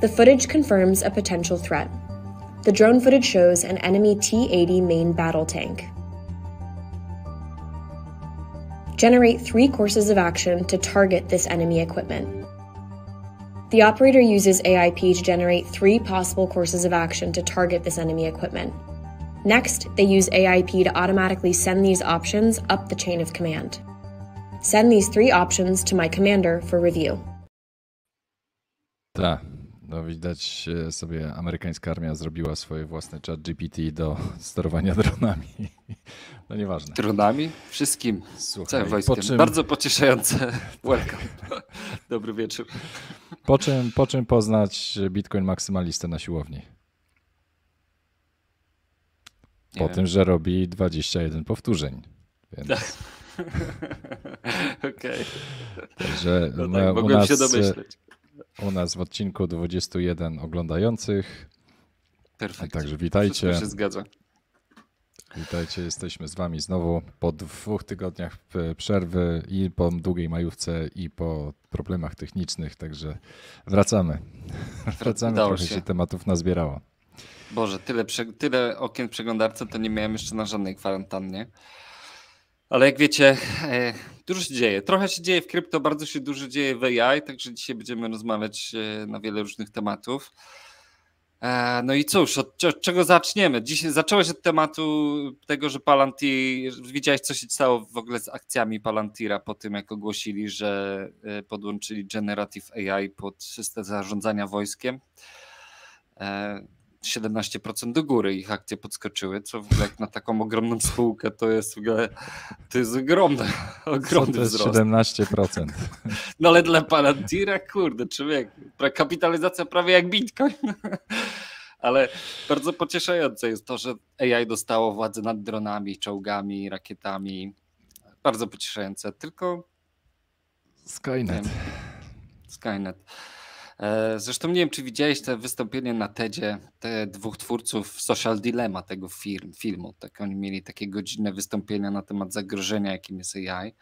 The footage confirms a potential threat. The drone footage shows an enemy T 80 main battle tank. Generate three courses of action to target this enemy equipment. The operator uses AIP to generate three possible courses of action to target this enemy equipment. Next, they use AIP to automatically send these options up the chain of command. Send these three options to my commander for review. No widać e, sobie amerykańska armia zrobiła swoje własne chat GPT do sterowania dronami. No nieważne. Dronami? Wszystkim. Słuchaj, całym wojskiem. czym... Bardzo pocieszające. Welcome. Dobry wieczór. Po czym, po czym poznać Bitcoin maksymalistę na siłowni? Po Nie tym, wiem. że robi 21 powtórzeń. Więc... Tak. Okej. Okay. Także no tak, mogłem nas... się e, domyśleć u nas w odcinku 21 oglądających. Perfekt. Także witajcie. Wszystko się zgadza. Witajcie, jesteśmy z wami znowu po dwóch tygodniach przerwy i po długiej majówce i po problemach technicznych, także wracamy. Wracamy, Dało trochę się. się tematów nazbierało. Boże, tyle, tyle okien w przeglądarce to nie miałem jeszcze na żadnej kwarantannie. Ale jak wiecie, e, dużo się dzieje. Trochę się dzieje w krypto, bardzo się dużo dzieje w AI, także dzisiaj będziemy rozmawiać e, na wiele różnych tematów. E, no i cóż, od, czego zaczniemy? Dzisiaj zacząłeś od tematu tego, że Palantir, widziałeś co się stało w ogóle z akcjami Palantira po tym, jak ogłosili, że podłączyli Generative AI pod system zarządzania wojskiem. 17% do góry ich akcje podskoczyły, co w ogóle jak na taką ogromną spółkę to jest w ogóle, to jest ogromny to jest wzrost. 17%. No ale dla Palantir'a, kurde, człowiek, kapitalizacja prawie jak Bitcoin. Ale bardzo pocieszające jest to, że AI dostało władzę nad dronami, czołgami, rakietami. Bardzo pocieszające, tylko... Skynet. Wiem, Skynet. E, zresztą nie wiem, czy widziałeś te wystąpienie na TEDzie te dwóch twórców Social Dilemma tego film, filmu. Tak, oni mieli takie godzinne wystąpienia na temat zagrożenia, jakim jest AI.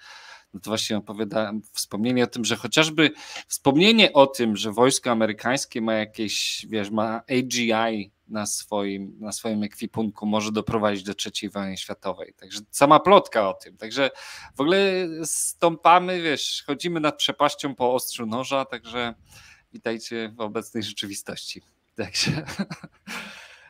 No to właśnie opowiadałem wspomnienie o tym, że chociażby wspomnienie o tym, że wojsko amerykańskie ma jakieś, wiesz, ma AGI na swoim, na swoim ekwipunku może doprowadzić do trzeciej wojny światowej. Także sama plotka o tym. Także w ogóle stąpamy, wiesz, chodzimy nad przepaścią po ostrzu noża, także witajcie w obecnej rzeczywistości. Także.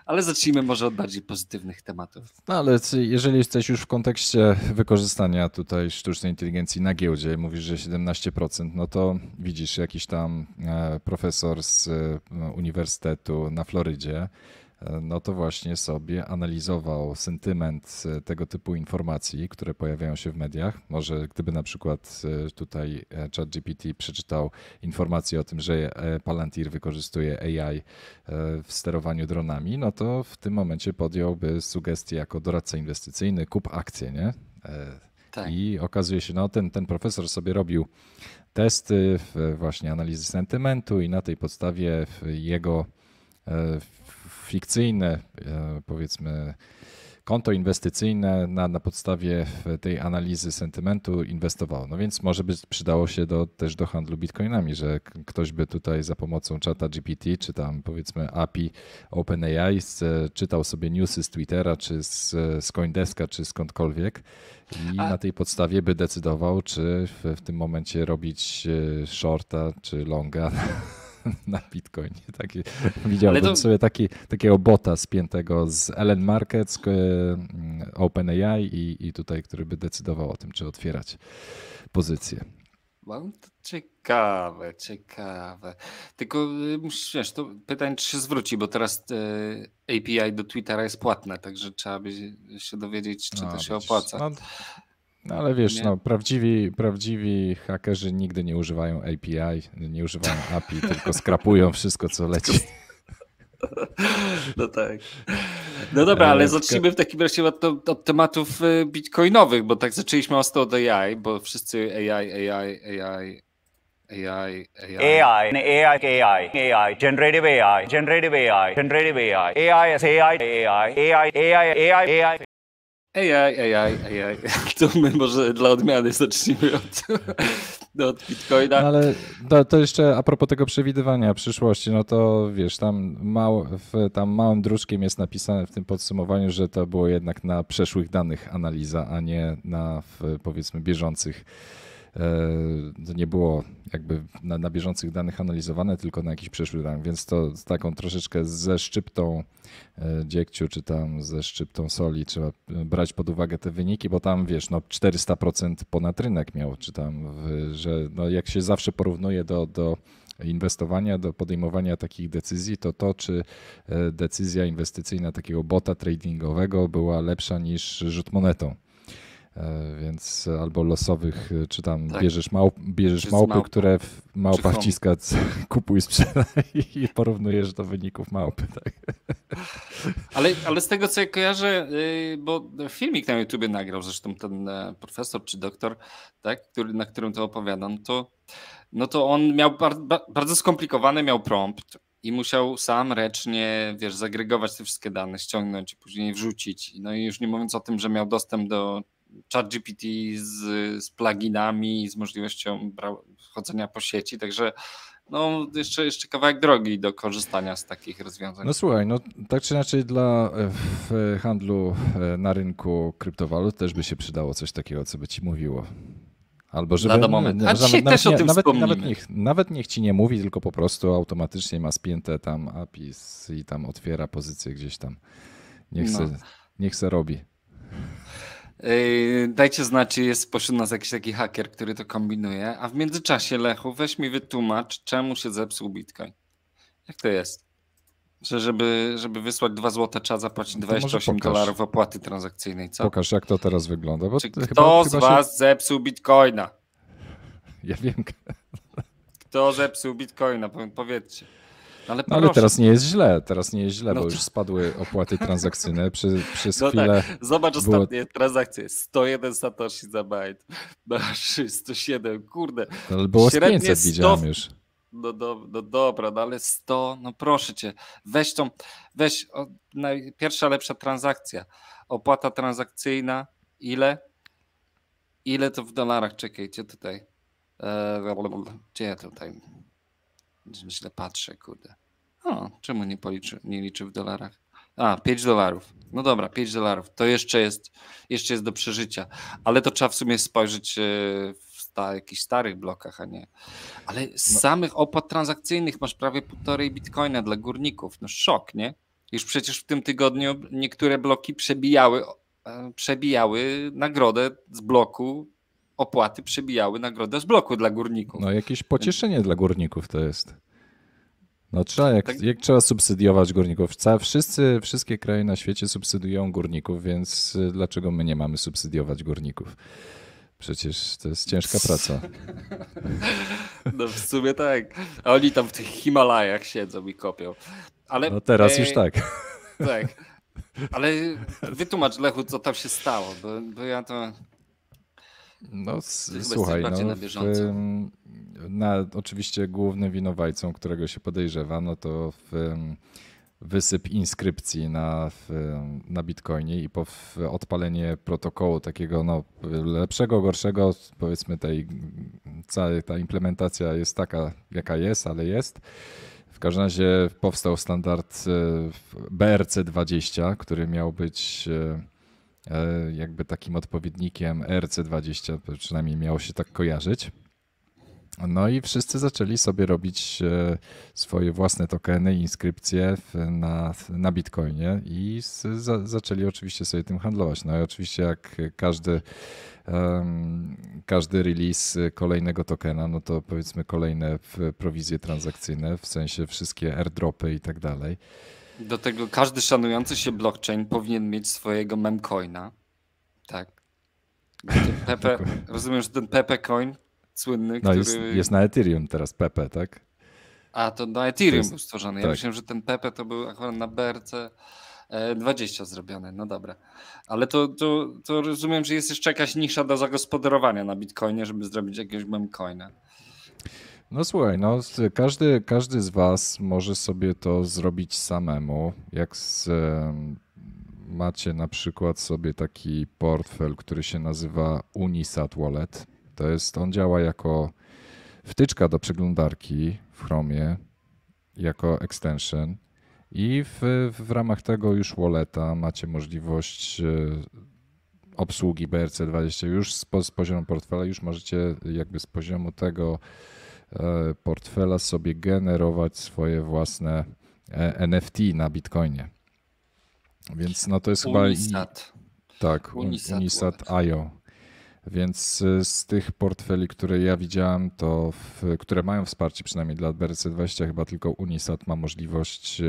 Ale zacznijmy może od bardziej pozytywnych tematów. No ale jeżeli jesteś już w kontekście wykorzystania tutaj sztucznej inteligencji na giełdzie, mówisz, że 17%, no to widzisz jakiś tam e, profesor z e, uniwersytetu na Florydzie no to właśnie sobie analizował sentyment e, tego typu informacji, które pojawiają się w mediach. Może gdyby na przykład e, tutaj e, ChatGPT przeczytał informację o tym, że Palantir wykorzystuje AI w sterowaniu dronami, no to w tym momencie podjąłby sugestię jako doradca inwestycyjny kup akcję, nie? Tak. I okazuje się, no ten, ten profesor sobie robił testy, właśnie analizy sentymentu i na tej podstawie jego fikcyjne, e, powiedzmy, konto inwestycyjne na, na podstawie tej analizy sentymentu inwestowało. No więc może by przydało się do, też do handlu bitcoinami, że ktoś by tutaj za pomocą czata GPT, czy tam powiedzmy API OpenAI czytał sobie newsy z Twittera, czy z, z Coindeska, czy skądkolwiek i A... na tej podstawie by decydował, czy w, w tym momencie robić e, shorta, czy longa na Bitcoinie. Taki, widziałbym to... sobie taki, takiego bota spiętego z Ellen Markets, mm, OpenAI i, i tutaj, który by decydował o tym, czy otwierać pozycję. Mam to ciekawe, ciekawe. Tylko y, musisz to pytanie, czy się zwróci, bo teraz y, API do Twittera jest płatne, także trzeba by się dowiedzieć, czy no, to się opłaca. No, no ale wiesz, no, prawdziwi, prawdziwi hakerzy nigdy nie używają API, nie używają API, tylko skrapują wszystko, co leci. No tak. No dobra, ale zacznijmy w takim razie od, tematów bitcoinowych, bo tak zaczęliśmy ostro od AI, bo wszyscy AI, AI, AI. AI, AI, AI, AI, AI, AI, generative AI, generative AI, generative AI, AI, AI, AI, AI, AI, AI, AI ej, AI, AI. To my może dla odmiany zacznijmy od, od Bitcoina. No ale to, to, jeszcze a propos tego przewidywania przyszłości, no to wiesz, tam, mał, w, tam małym druszkiem jest napisane w tym podsumowaniu, że to było jednak na przeszłych danych analiza, a nie na w, powiedzmy bieżących E, to nie było jakby na, na, bieżących danych analizowane, tylko na jakichś przeszły danych, więc to z taką troszeczkę ze szczyptą e, dziegciu, czy tam ze szczyptą soli trzeba e, brać pod uwagę te wyniki, bo tam wiesz, no 400% ponad rynek miał, czy tam, w, że no jak się zawsze porównuje do, do inwestowania, do podejmowania takich decyzji, to to, czy decyzja inwestycyjna takiego bota tradingowego była lepsza niż rzut monetą. E, więc albo losowych, e, czy tam tak. bierzesz, małp, bierzesz czy małpy, które małpa wciska, kupuj, sprzedaj i porównujesz do wyników małpy. Tak. Ale, ale z tego, co ja kojarzę, y, bo filmik na YouTubie nagrał zresztą ten e, profesor czy doktor, tak, który, na którym to opowiadam, to, no to on miał bardzo, bardzo skomplikowany miał prompt, i musiał sam ręcznie, wiesz, zagregować te wszystkie dane, ściągnąć i później wrzucić. No i już nie mówiąc o tym, że miał dostęp do ChatGPT z, z pluginami, z możliwością chodzenia po sieci, także no, jeszcze, jeszcze kawałek drogi do korzystania z takich rozwiązań. No słuchaj, no tak czy inaczej dla e, w handlu e, na rynku kryptowalut też by się przydało coś takiego, co by ci mówiło. Albo żeby. Na moment. A nawet, nawet, nie, nawet, nawet, niech, nawet niech ci nie mówi, tylko po prostu automatycznie ma spięte tam API i tam otwiera pozycję gdzieś tam. Niech no. niech se robi dajcie znać, czy jest pośród nas jakiś taki haker, który to kombinuje. A w międzyczasie, Lechu, weź mi wytłumacz, czemu się zepsuł Bitcoin. Jak to jest? Że żeby, żeby wysłać 2 złote, trzeba zapłacić 28 dolarów opłaty transakcyjnej, co? Pokaż, jak to teraz wygląda. Bo Czy kto chyba z was się... zepsuł bitcoina? Ja wiem. Kto zepsuł bitcoina? Powiedzcie. No ale, no, ale teraz nie jest źle, teraz nie jest źle, no bo to... już spadły opłaty transakcyjne. przez no tak, chwilę tak. Zobacz było... ostatnie transakcje. 101 Satoshi za byte. No, 107, kurde. No, ale było 500 100... widziałem już. No, do, no dobra, no ale 100, no proszę cię, weź tą, weź o, pierwsza lepsza transakcja. Opłata transakcyjna, ile? Ile to w dolarach? Czekajcie tutaj. Eee, gdzie tutaj? Źle patrzę, kurde. O, czemu nie, policzy, nie liczy w dolarach? A, 5 dolarów. No dobra, 5 dolarów. To jeszcze jest, jeszcze jest do przeżycia. Ale to trzeba w sumie spojrzeć e, w sta, jakichś starych blokach, a nie. Ale z no. samych opłat transakcyjnych masz prawie półtorej bitcoina dla górników. No szok, nie? Już przecież w tym tygodniu niektóre bloki przebijały, e, przebijały nagrodę z bloku opłaty przebijały nagrodę z bloku dla górników. No jakieś pocieszenie Więc... dla górników to jest. No trzeba, jak, tak. jak trzeba subsydiować górników? Całe, wszyscy, wszystkie kraje na świecie subsydiują górników, więc y, dlaczego my nie mamy subsydiować górników? Przecież to jest ciężka praca. No w sumie tak. A oni tam w tych Himalajach siedzą i kopią. Ale, no teraz e... już tak. Tak. Ale wytłumacz Lechu, co tam się stało, bo, bo ja to no, słuchaj, no, na W, na, oczywiście głównym winowajcą, którego się podejrzewa, no to w, wysyp inskrypcji na, w, na Bitcoinie i po odpalenie protokołu takiego no, lepszego, gorszego, powiedzmy tej, cała ta implementacja jest taka, jaka jest, ale jest. W każdym razie powstał standard e, BRC20, który miał być e, E, jakby takim odpowiednikiem RC20, przynajmniej miało się tak kojarzyć. No i wszyscy zaczęli sobie robić e, swoje własne tokeny, inskrypcje na, na Bitcoinie i za, zaczęli oczywiście sobie tym handlować. No i oczywiście jak każdy, um, każdy release kolejnego tokena, no to powiedzmy kolejne prowizje transakcyjne, w sensie wszystkie airdropy i tak dalej. Do tego każdy szanujący się blockchain powinien mieć swojego memcoina. Tak. Pepe, rozumiem, że ten Pepe coin słynny, no, który... Jest, jest na Ethereum teraz Pepe, tak? A, to na Ethereum to jest... był stworzony. Ja tak. myślałem, że ten Pepe to był akurat na BRC 20 e, zrobiony. No dobra. Ale to, to, to rozumiem, że jest jeszcze jakaś nisza do zagospodarowania na Bitcoinie, żeby zrobić jakiegoś memcoina. No słuchaj, no, każdy, każdy z Was może sobie to zrobić samemu. Jak z, macie na przykład sobie taki portfel, który się nazywa Unisat Wallet, to jest on działa jako wtyczka do przeglądarki w Chromie, jako extension. I w, w ramach tego już walleta macie możliwość e, obsługi BRC20 już z, z poziomu portfela, już możecie jakby z poziomu tego E, portfela sobie generować swoje własne e, NFT na Bitcoinie. Więc no to jest Unisat. chyba. Tak, Unisat, Unisat IO. Więc e, z tych portfeli, które ja widziałem, to w, które mają wsparcie przynajmniej dla BRC20, chyba tylko Unisat ma możliwość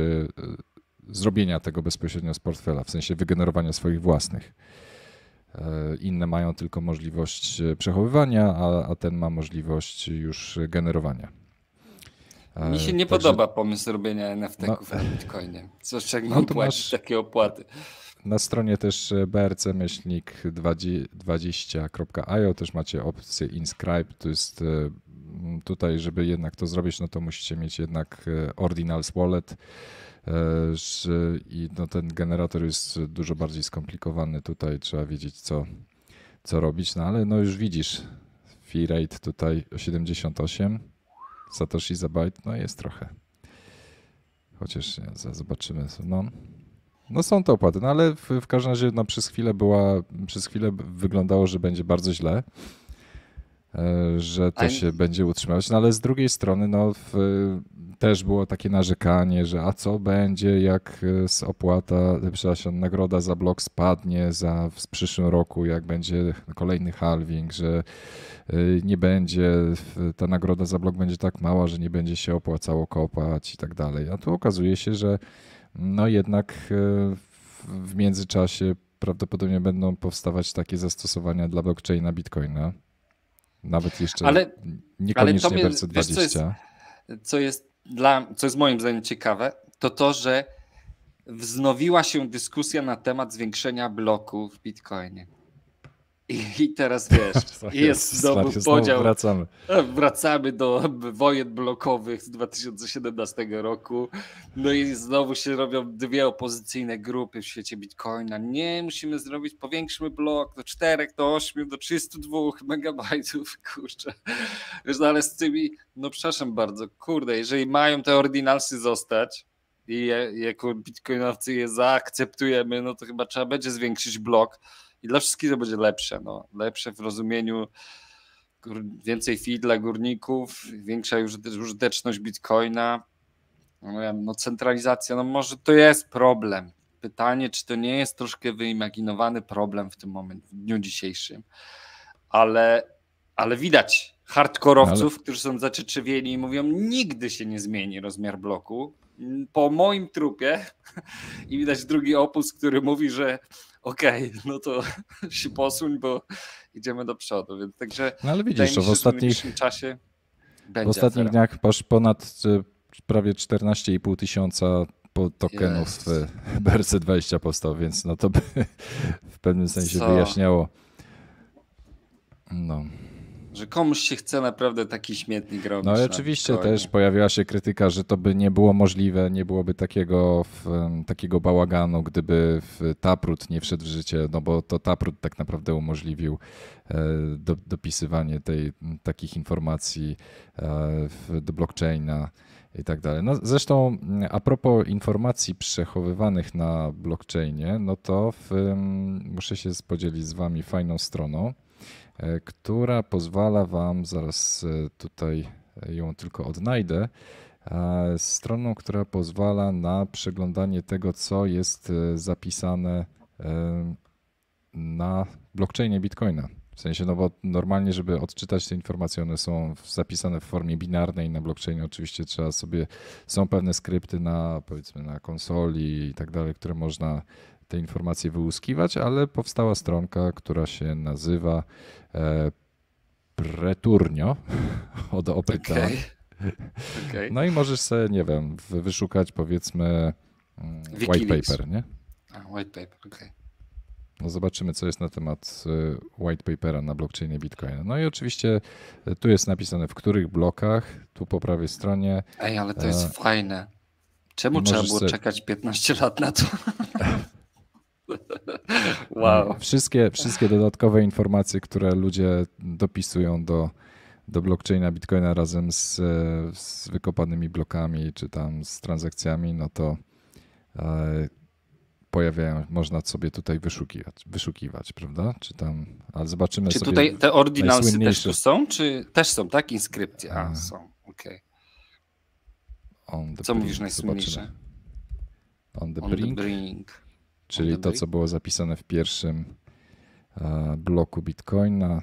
zrobienia tego bezpośrednio z portfela, w sensie wygenerowania swoich własnych. E, inne mają tylko możliwość e, przechowywania, a, a ten ma możliwość już generowania. E, Mi się nie Także... podoba pomysł robienia nft ów no, na Bitcoinie. Co z no, płacić masz... takie opłaty? Na stronie też brc-20.io też macie opcję inscribe, to jest tutaj, żeby jednak to zrobić, no to musicie mieć jednak e, Ordinals Wallet e, i no ten generator jest dużo bardziej skomplikowany. Tutaj trzeba wiedzieć, co, co robić, no ale no już widzisz, fee rate tutaj 78, Satoshi za byte, no jest trochę. Chociaż nie, zobaczymy. No, no są te opłaty, no ale w, w każdym razie no, przez chwilę była, przez chwilę wyglądało, że będzie bardzo źle. E, że to się będzie utrzymywać. No ale z drugiej strony no, w, też było takie narzekanie, że a co będzie, jak e, z opłata, e, przepraszam, nagroda za blok spadnie za, w przyszłym roku, jak będzie kolejny halving, że nie będzie, ta nagroda za blok będzie tak mała, że nie będzie się opłacało kopać i tak dalej. A tu okazuje się, że no jednak w międzyczasie prawdopodobnie będą powstawać takie zastosowania dla blockchaina Bitcoina nawet jeszcze ale, niekoniecznie ale 20. co, jest, co, jest dla, co jest moim zdaniem ciekawe, to to, że wznowiła się dyskusja na temat zwiększenia bloku w Bitcoinie. I teraz wiesz, jest znowu podział. Wracamy. E, wracamy do wojen blokowych z 2017 roku. No i znowu się robią dwie opozycyjne grupy w świecie Bitcoina. Nie, musimy zrobić, powiększmy blok do 4, do 8, do 32 megabajtów. Kurczę. Wiesz, no ale z tymi, no przepraszam bardzo, kurde, jeżeli mają te ordinalsy zostać, i je, jako bitcoinowcy je zaakceptujemy, no to chyba trzeba będzie zwiększyć blok i dla wszystkich to będzie lepsze. No. Lepsze w rozumieniu więcej fi dla górników, większa użyteczność bitcoina, no, no, centralizacja, no może to jest problem. Pytanie, czy to nie jest troszkę wyimaginowany problem w tym momencie, w dniu dzisiejszym, ale, ale widać hardkorowców, ale... którzy są zaczyczewieni i mówią, nigdy się nie zmieni rozmiar bloku, po moim trupie i widać drugi opus, który mówi, że okej, okay, no to się posuń, bo idziemy do przodu. Więc także no ale widzisz, że w ostatnich czasie w ostatnich afera. dniach aż ponad prawie 14,5 tysiąca tokenów w BRC20 powstał, więc no to by w pewnym sensie Co? wyjaśniało. No. Że komuś się chce naprawdę taki śmietnik robić. No i oczywiście też pojawiła się krytyka, że to by nie było możliwe, nie byłoby takiego, w, takiego bałaganu, gdyby w Taprut nie wszedł w życie, no bo to Taprut tak naprawdę umożliwił e, do, dopisywanie tej, takich informacji e, do blockchaina i tak dalej. No, zresztą a propos informacji przechowywanych na blockchainie, no to w, muszę się podzielić z wami fajną stroną. E, która pozwala Wam, zaraz e, tutaj ją tylko odnajdę, e, stroną, która pozwala na przeglądanie tego, co jest zapisane na blockchainie Bitcoina. W sensie, no bo normalnie, żeby odczytać te informacje, one są zapisane w formie binarnej na blockchainie. Oczywiście trzeba sobie, są pewne skrypty na powiedzmy na konsoli i tak dalej, które można te informacje wyłuskiwać, ale powstała stronka, która się nazywa e, Preturnio od Open okay. okay. No i możesz sobie, nie wiem, wyszukać powiedzmy mm, Wikileaks. white paper, nie? A, white paper, okej. Okay. No zobaczymy, co jest na temat y, white papera na blockchainie Bitcoina. No i oczywiście y, tu jest napisane, w których blokach, tu po prawej stronie. Ej, ale to e, jest e... fajne. Czemu trzeba było se... czekać 15 lat na to? Wow. E, wszystkie, wszystkie dodatkowe informacje, które ludzie dopisują do, do blockchaina Bitcoina razem z, z wykopanymi blokami czy tam z transakcjami, no to e, pojawiają, można sobie tutaj wyszukiwać, wyszukiwać, prawda? Czy tam, ale zobaczymy czy sobie. Czy tutaj te ordinalsy też tu są, czy też są, tak? Inskrypcje. A, są, okej. Okay. Co mówisz najsłynniejsze? On the on brink. The brink. Czyli to, co było zapisane w pierwszym e, bloku Bitcoina.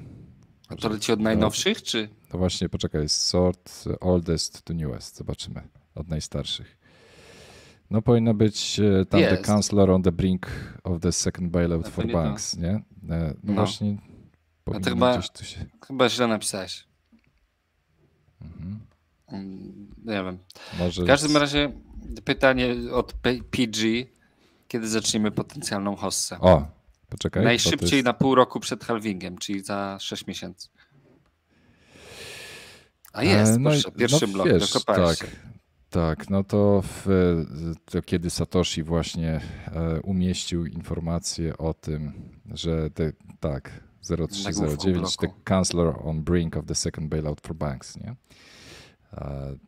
A to leci od najnowszych, czy? No właśnie, poczekaj, jest sort oldest to newest. Zobaczymy. Od najstarszych. No powinno być e, tam jest. the counselor on the brink of the second bailout for tak. nie banks, to. nie? No, no. właśnie. A to chyba, się... chyba źle napisałeś. Mhm. Mm, nie wiem. Może w każdym razie pytanie od PG kiedy zaczniemy potencjalną hossę. O, poczekaj. Najszybciej jest... na pół roku przed halvingiem, czyli za 6 miesięcy. A e, jest, e, no, proszę, pierwszy no, blok, wiesz, tak. Tak, no to, w, to, kiedy Satoshi właśnie e, umieścił informację o tym, że te, tak, 0309, the counselor on brink of the second bailout for banks, nie?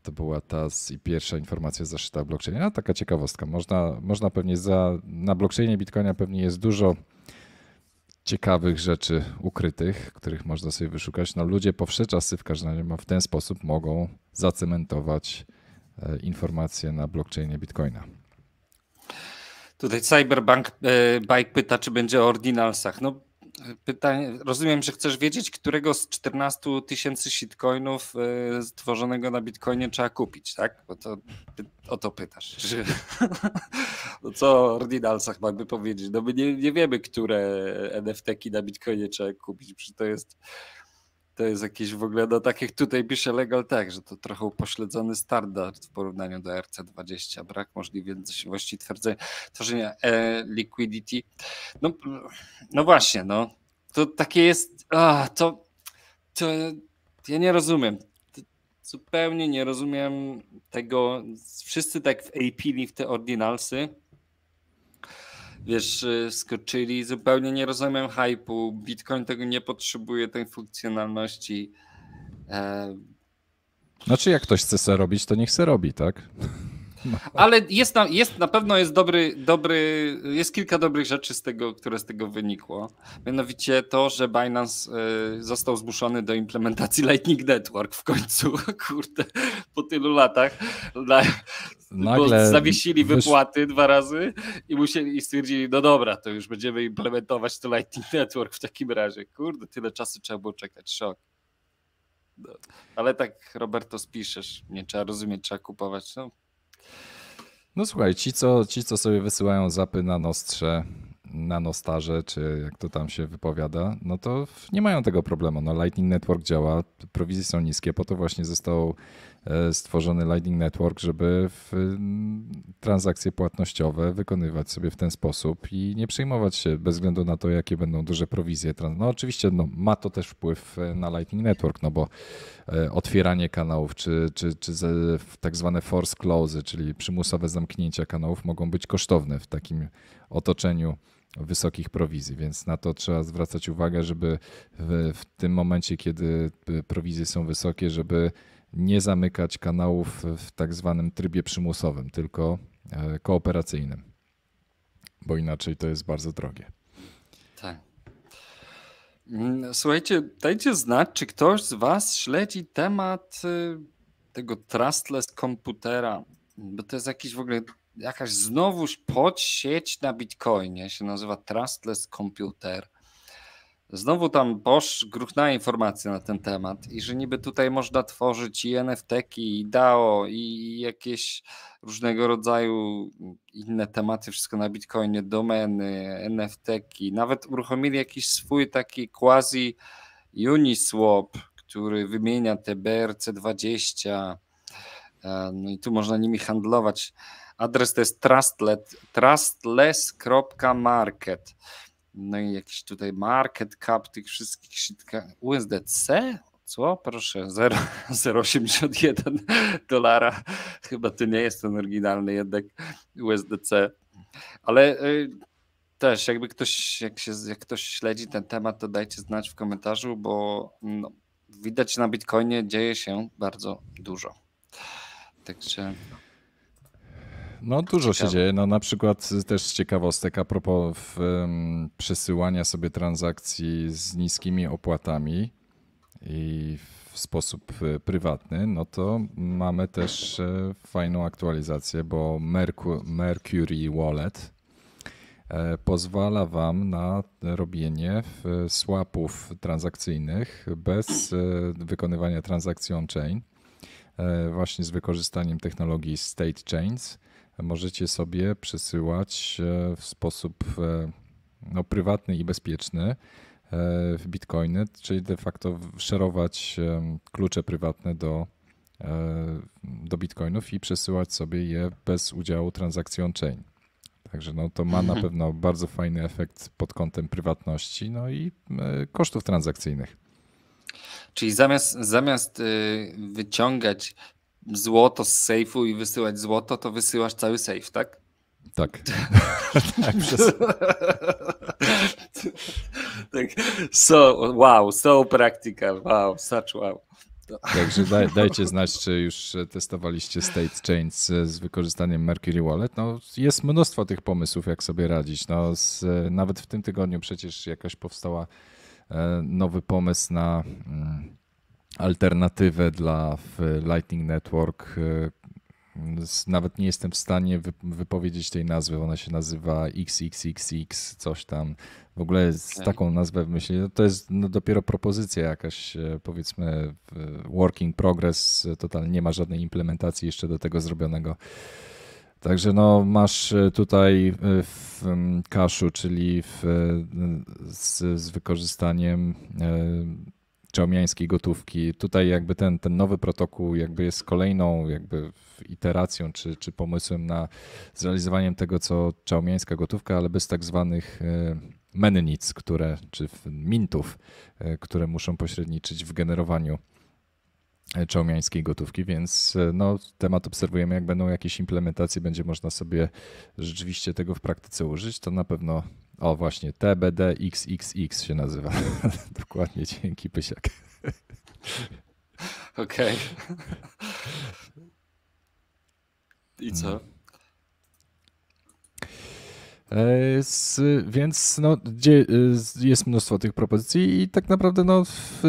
To była ta z, pierwsza informacja zaszyta blockchainie. No, taka ciekawostka. Można, można pewnie za, na blockchainie Bitcoina pewnie jest dużo ciekawych rzeczy ukrytych, których można sobie wyszukać. No, ludzie po w każdym razie w ten sposób mogą zacementować e, informacje na blockchainie Bitcoina. Tutaj Cyberbank e, Bike pyta, czy będzie o ordinalsach. No Pytanie, rozumiem, że chcesz wiedzieć, którego z 14 tysięcy shitcoinów e, stworzonego na bitcoinie trzeba kupić, tak? Bo to, o to pytasz. No co o ordinalsach by powiedzieć? No my nie, nie wiemy, które NFT-ki na bitcoinie trzeba kupić, przecież to jest to jest jakieś w ogóle, do no takich tutaj pisze Legal tak, że to trochę upośledzony standard w porównaniu do RC20, brak możliwości twierdzenia, tworzenia e, liquidity. No, no właśnie, no, to takie jest, a, to, to ja nie rozumiem, zupełnie nie rozumiem tego, wszyscy tak wapili w te ordinalsy, wiesz, y, skoczyli. Zupełnie nie rozumiem hypu. Bitcoin tego nie potrzebuje, tej funkcjonalności. E... Znaczy, jak ktoś chce se robić, to niech se robi, tak? Ale jest na, jest, na pewno jest dobry, dobry, jest kilka dobrych rzeczy, z tego, które z tego wynikło. Mianowicie to, że Binance y, został zmuszony do implementacji Lightning Network w końcu, kurde, po tylu latach. Nagle bo zawiesili wysz... wypłaty dwa razy i musieli i stwierdzili, no dobra, to już będziemy implementować to Lightning Network w takim razie. Kurde, tyle czasu trzeba było czekać, szok. No. Ale tak, Roberto, spiszesz, nie trzeba rozumieć, trzeba kupować. No, no słuchaj, ci co, ci, co sobie wysyłają zapy na nostrze, na nostarze, czy jak to tam się wypowiada, no to nie mają tego problemu. No, Lightning Network działa, prowizje są niskie, po to właśnie został E, stworzony Lightning Network, żeby mm, transakcje płatnościowe wykonywać sobie w ten sposób i nie przejmować się bez względu na to, jakie będą duże prowizje. No oczywiście no, ma to też wpływ e, na Lightning Network, no bo e, otwieranie kanałów, czy, czy, czy tak zwane force close, czyli przymusowe zamknięcia kanałów mogą być kosztowne w takim otoczeniu wysokich prowizji, więc na to trzeba zwracać uwagę, żeby w, w tym momencie, kiedy prowizje są wysokie, żeby nie zamykać kanałów w tak zwanym trybie przymusowym, tylko e, kooperacyjnym, bo inaczej to jest bardzo drogie. Tak. Mm, słuchajcie, dajcie znać, czy ktoś z Was śledzi temat y, tego trustless komputera, bo to jest jakiś w ogóle jakaś znowuż podsieć na Bitcoinie, się nazywa trustless computer. Znowu tam Bosch gruchna informacja na ten temat i że niby tutaj można tworzyć i nft i DAO, i jakieś różnego rodzaju inne tematy, wszystko na Bitcoinie, domeny, nft -ki. Nawet uruchomili jakiś swój taki quasi Uniswap, który wymienia te BRC20. E, no i tu można nimi handlować. Adres to jest trustless.market. Trustless no i jakiś tutaj market cap tych wszystkich shitka USDC? Co? Proszę, 0,81 dolara. Chyba to nie jest ten oryginalny jednak USDC. Ale y, też jakby ktoś, jak, się, jak ktoś śledzi ten temat, to dajcie znać w komentarzu, bo mm, no, widać na Bitcoinie dzieje się bardzo dużo. Także no dużo Ciekawe. się dzieje. No, na przykład y, też z ciekawostek a propos w, um, przesyłania sobie transakcji z niskimi opłatami i w sposób y, prywatny, no to mamy też e, fajną aktualizację, bo Mercu Mercury Wallet e, pozwala Wam na robienie swapów transakcyjnych bez e, wykonywania transakcji on-chain e, właśnie z wykorzystaniem technologii State Chains możecie sobie przesyłać e, w sposób e, no, prywatny i bezpieczny e, w bitcoiny, czyli de facto szerować klucze prywatne do, do bitcoinów i przesyłać sobie je bez udziału transakcji on-chain. Także no, to ma na mhm. pewno bardzo fajny efekt pod kątem prywatności no i kosztów transakcyjnych. Czyli zamiast, zamiast y, wyciągać złoto z sejfu i wysyłać złoto, to wysyłasz cały sejf, tak? Tak. tak, przez... tak. So, wow, so practical, wow, such wow. Także daj, dajcie znać, czy już testowaliście State Chains z wykorzystaniem Mercury Wallet. No, jest mnóstwo tych pomysłów, jak sobie radzić. No, z, nawet w tym tygodniu przecież jakaś powstała e, nowy pomysł na mm, alternatywę dla Lightning Network. Y, nawet nie jestem w stanie wypowiedzieć tej nazwy. Ona się nazywa XXXX, coś tam. W ogóle z okay. taką nazwę myślę. No to jest no dopiero propozycja jakaś, e, powiedzmy, working progress. Totalnie nie ma żadnej implementacji jeszcze do tego zrobionego. Także no, masz e, tutaj e, w kaszu, czyli w, z, z wykorzystaniem czałmiańskiej gotówki. Tutaj jakby ten, ten nowy protokół jakby jest kolejną jakby iteracją czy, czy pomysłem na zrealizowaniem tego, co czałmiańska gotówka, ale bez tak zwanych e, mennic, które, czy mintów, e, które muszą pośredniczyć w generowaniu e, czołmiańskiej gotówki, więc no, temat obserwujemy. Jak będą jakieś implementacje, będzie można sobie rzeczywiście tego w praktyce użyć, to na pewno o właśnie, TBDXXX się nazywa. Dokładnie, dzięki Pysiak. Okej. I co? Hmm. E, więc no, e, jest mnóstwo tych propozycji i tak naprawdę, no, e,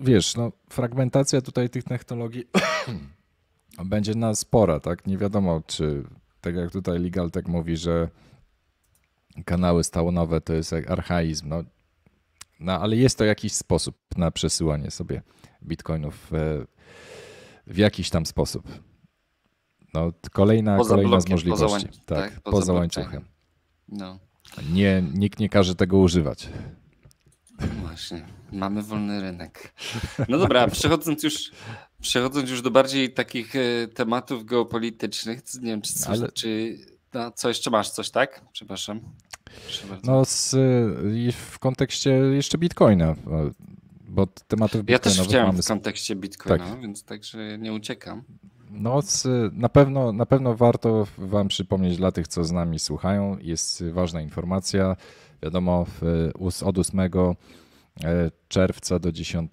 wiesz, no, fragmentacja tutaj tych technologii będzie na spora, tak? Nie wiadomo, czy tak jak tutaj Legal tak mówi, że kanały stałonowe to jest archaizm. No, no ale jest to jakiś sposób na przesyłanie sobie bitcoinów e, w jakiś tam sposób. No, kolejna, poza kolejna z możliwości. Poza tak, tak, poza, poza łańcuchem. No. Nie, nikt nie każe tego używać. Właśnie, mamy wolny rynek. No dobra, przechodząc już, przechodząc już do bardziej takich e, tematów geopolitycznych, nie wiem, czy, coś, Ale... czy no, co jeszcze masz, coś tak? Przepraszam. No z, y, w kontekście jeszcze Bitcoina, bo Bitcoina. Ja też widziałem w kontekście Bitcoina, tak. więc także nie uciekam. No z, na pewno, na pewno warto wam przypomnieć dla tych, co z nami słuchają, jest ważna informacja. Wiadomo, w, od 8 e, czerwca do 10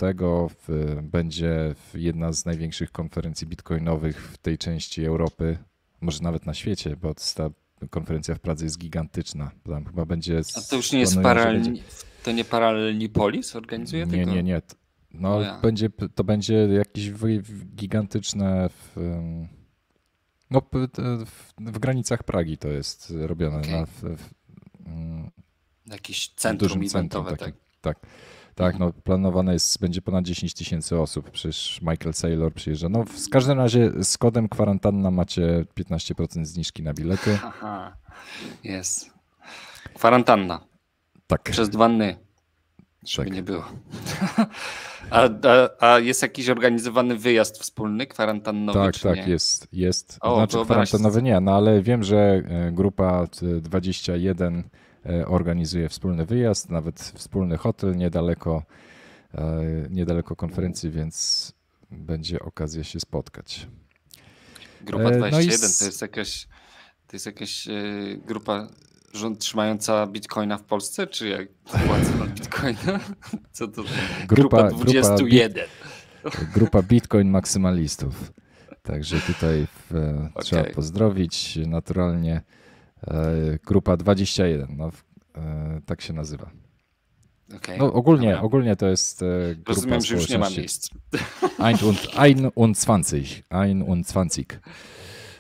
będzie jedna z największych konferencji bitcoinowych w tej części Europy, może nawet na świecie, bo ta konferencja w Pradze jest gigantyczna. Tam chyba będzie. A to już nie jest paralelni. To nie paralelni polis organizuje nie, tego? Nie, nie, nie. No, no ja. będzie, to będzie jakieś gigantyczne. W, no, w, w, granicach Pragi to jest robione. Okay. Na, w, w, Jakiś centrum eventowe, centrum, tak. tak. Tak, no planowane jest, będzie ponad 10 tysięcy osób, przecież Michael Saylor przyjeżdża. No w każdym razie z kodem kwarantanna macie 15% zniżki na bilety. Aha, jest. Kwarantanna. Tak. Przez dwa dny. Żeby tak. nie było. A, a, a, jest jakiś organizowany wyjazd wspólny, kwarantannowy? Tak, tak, nie? jest. jest. O, znaczy kwarantannowy nie, no ale wiem, że e, grupa 21 e, E, organizuje wspólny wyjazd, nawet wspólny hotel niedaleko, e, niedaleko konferencji, więc będzie okazja się spotkać. Grupa 21 e, no i... to jest jakaś, to jest jakaś grupa rząd trzymająca bitcoina w Polsce, czy jak płacą na bitcoina? Co to? Grupa, grupa 21. Grupa, grupa bitcoin maksymalistów. Także tutaj w, okay. trzeba pozdrowić naturalnie. E, grupa 21, no, e, tak się nazywa. Okay. No, ogólnie, ogólnie to jest e, grupa Rozumiem, że już nie ma miejsc. Ein und, ein und 20. Ein und 20.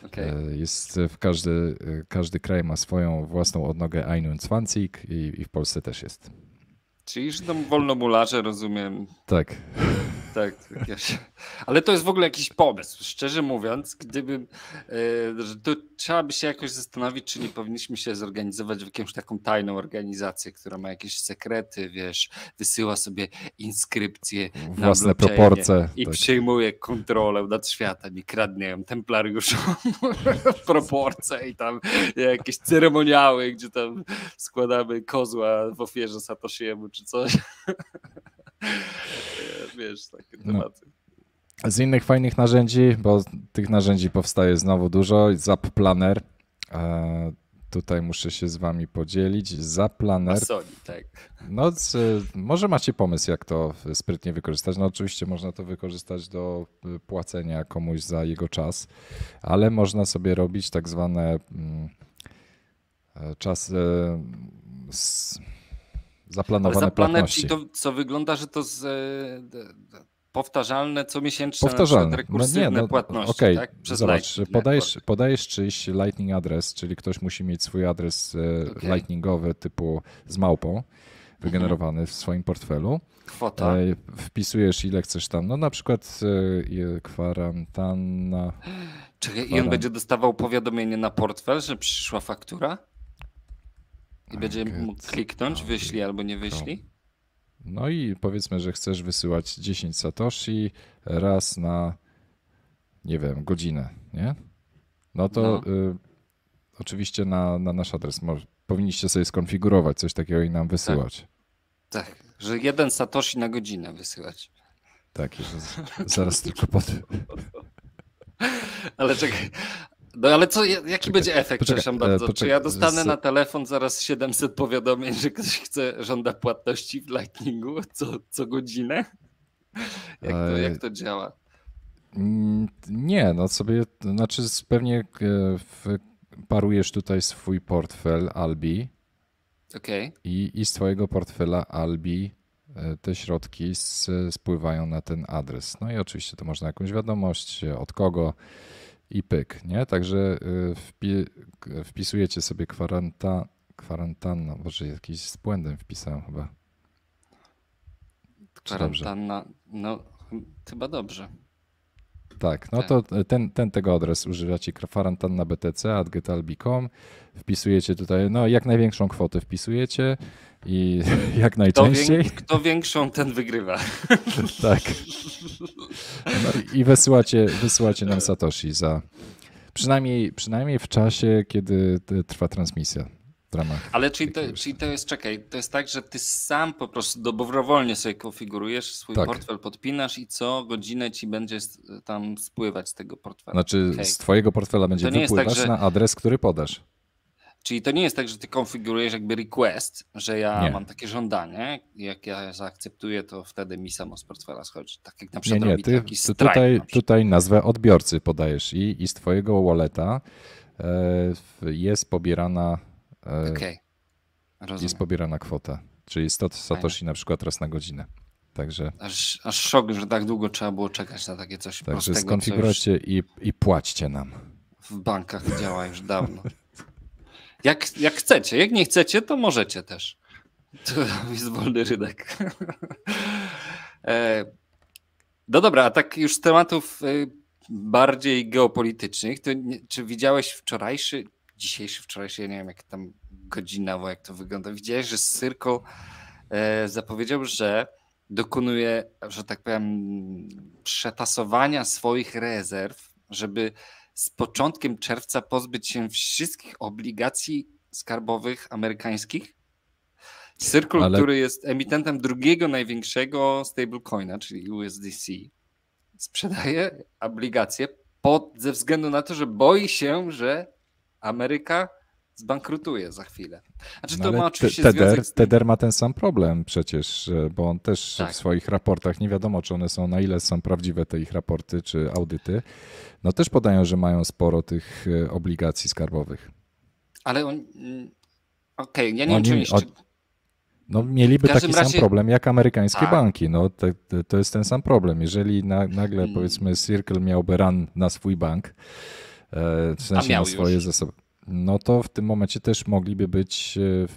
Okay. Jest w każdy, każdy kraj ma swoją własną odnogę ein und 20 i, i w Polsce też jest. Czyli że tam wolnomularze, rozumiem. Tak tak. tak Ale to jest w ogóle jakiś pomysł. Szczerze mówiąc, gdybym. E, to trzeba by się jakoś zastanowić, czy nie powinniśmy się zorganizować w jakąś taką tajną organizację, która ma jakieś sekrety, wiesz, wysyła sobie inskrypcje własne proporcje i tak. przejmuje kontrolę nad światem i kradnie ją templariuszom proporcje i tam jakieś ceremoniały, gdzie tam składamy kozła w ofierze Satoshiemu czy coś. Wiesz, takie no. tematy. Z innych fajnych narzędzi, bo tych narzędzi powstaje znowu dużo, Zap Planner. E, tutaj muszę się z wami podzielić. Zap Planner. Sony, tak. No, może macie pomysł, jak to sprytnie wykorzystać. No oczywiście można to wykorzystać do y, płacenia komuś za jego czas, ale można sobie robić tak zwane mm, e, czas... E, zaplanowane Ale płatności. to, co wygląda, że to z, e, powtarzalne, comiesięczne powtarzalne. No rekursywne no nie, no, płatności. Okay. Tak? Przez Zobacz, podajesz, podajesz czyjś Lightning adres, czyli ktoś musi mieć swój adres e, okay. lightningowy typu z małpą wygenerowany mhm. w swoim portfelu. Kwota. E, wpisujesz ile chcesz tam, no na przykład kwarantanna. Czekaj, kwarant... i on będzie dostawał powiadomienie na portfel, że przyszła faktura? I będzie mógł kliknąć, wyślij albo nie wyślij? No i powiedzmy, że chcesz wysyłać 10 satoshi raz na, nie wiem, godzinę, nie? No to no. Y, oczywiście na, na nasz adres może, powinniście sobie skonfigurować coś takiego i nam wysyłać. Tak, tak. że jeden satoshi na godzinę wysyłać. Tak, zaraz tylko pod... Ale czekaj, no ale co, jaki będzie efekt, poczekaj, przepraszam bardzo? E, Czy ja dostanę z... na telefon zaraz 700 powiadomień, że ktoś chce, żąda płatności w Lightningu co, co godzinę? Jak to, jak to działa? Nie, no sobie, znaczy pewnie e, parujesz tutaj swój portfel Albi okay. i, i z twojego portfela Albi e, te środki spływają na ten adres. No i oczywiście to można jakąś wiadomość od kogo, i pyk, nie? Także y, wpi wpisujecie sobie kwaranta kwarantanna, może jakiś z błędem wpisałem chyba. kwarantanna, no chyba dobrze tak. No tak. to e, ten, ten tego adres używacie kwarantanna BTC adgetalbi.com. Wpisujecie tutaj, no jak największą kwotę wpisujecie i jak najczęściej. Kto, kto większą, ten wygrywa. tak. No I wysyłacie, wysyłacie nam Satoshi za przynajmniej, przynajmniej w czasie, kiedy trwa transmisja ramach. Ale czyli to, czyli to jest, czekaj, to jest tak, że ty sam po prostu dobrowolnie sobie konfigurujesz swój tak. portfel, podpinasz i co godzinę ci będzie tam spływać z tego portfela. Znaczy okay. z twojego portfela będzie wypływać tak, że... na adres, który podasz. Czyli to nie jest tak, że ty konfigurujesz jakby request, że ja nie. mam takie żądanie, jak ja zaakceptuję, to wtedy mi samo z portfela schodzi. Tak jak na przykład nie, nie. Ty, taki tutaj, na tutaj nazwę odbiorcy podajesz i, i z twojego walleta e, jest pobierana E, okay. jest pobierana kwota. Czyli 100 satoshi na przykład raz na godzinę. Także... Aż, aż szok, że tak długo trzeba było czekać na takie coś Także prostego. Także skonfigurujcie już... i, i płaćcie nam. W bankach działa już dawno. Jak, jak chcecie, jak nie chcecie, to możecie też. To jest wolny rynek. E, no dobra, a tak już z tematów y, bardziej geopolitycznych, to nie, czy widziałeś wczorajszy, dzisiejszy, wczorajszy, ja nie wiem jak tam godzina, bo jak to wygląda. Widziałeś, że Syrko e, zapowiedział, że dokonuje, że tak powiem, przetasowania swoich rezerw, żeby z początkiem czerwca pozbyć się wszystkich obligacji skarbowych amerykańskich. Cyrkul, Ale... który jest emitentem drugiego największego stablecoina, czyli USDC, sprzedaje obligacje pod, ze względu na to, że boi się, że Ameryka zbankrutuje za chwilę. Znaczy, to ma oczywiście teder, związek z... teder ma ten sam problem przecież, e, bo on też tak. w swoich raportach, nie wiadomo czy one są, na ile są prawdziwe te ich raporty czy audyty, no też podają, że mają sporo tych e, obligacji skarbowych. Ale on... Okej, okay, ja nie Oni, wiem, czy... No, mieliby taki razie... sam problem jak amerykańskie tak. banki. No, to, to jest ten sam problem. Jeżeli na, nagle, hmm. powiedzmy, Circle miałby run na swój bank, w sensie znaczy na swoje już. zasoby, no to w tym momencie też mogliby być, e,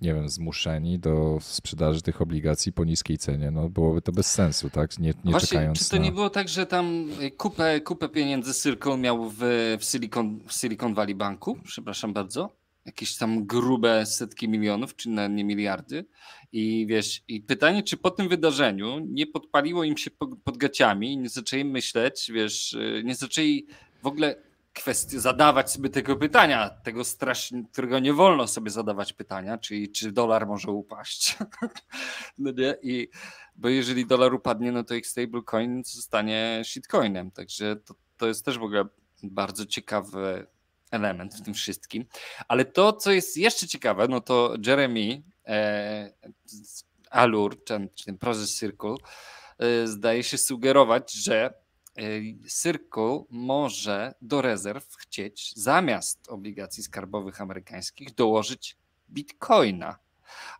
nie wiem, zmuszeni do sprzedaży tych obligacji po niskiej cenie. No byłoby to bez sensu, tak? Nie, nie Właśnie, czekając czy to na... nie było tak, że tam e, kupę, kupę pieniędzy Sylką miał w, w, Silicon, w Silicon Valley Banku? Przepraszam bardzo jakieś tam grube setki milionów, czy na nie miliardy. I wiesz, i pytanie, czy po tym wydarzeniu nie podpaliło im się pod gaciami, nie zaczęli myśleć, wiesz, e, nie zaczęli w ogóle kwestię, zadawać sobie tego pytania, tego strasznie, którego nie wolno sobie zadawać pytania, czyli czy dolar może upaść. no nie? I, bo jeżeli dolar upadnie, no to ich stablecoin zostanie shitcoinem. Także to, to jest też w ogóle bardzo ciekawy element w tym wszystkim. Ale to, co jest jeszcze ciekawe, no to Jeremy e, Alur, ten, ten Process Circle, e, zdaje się sugerować, że Y, Circle może do rezerw chcieć zamiast obligacji skarbowych amerykańskich dołożyć bitcoina.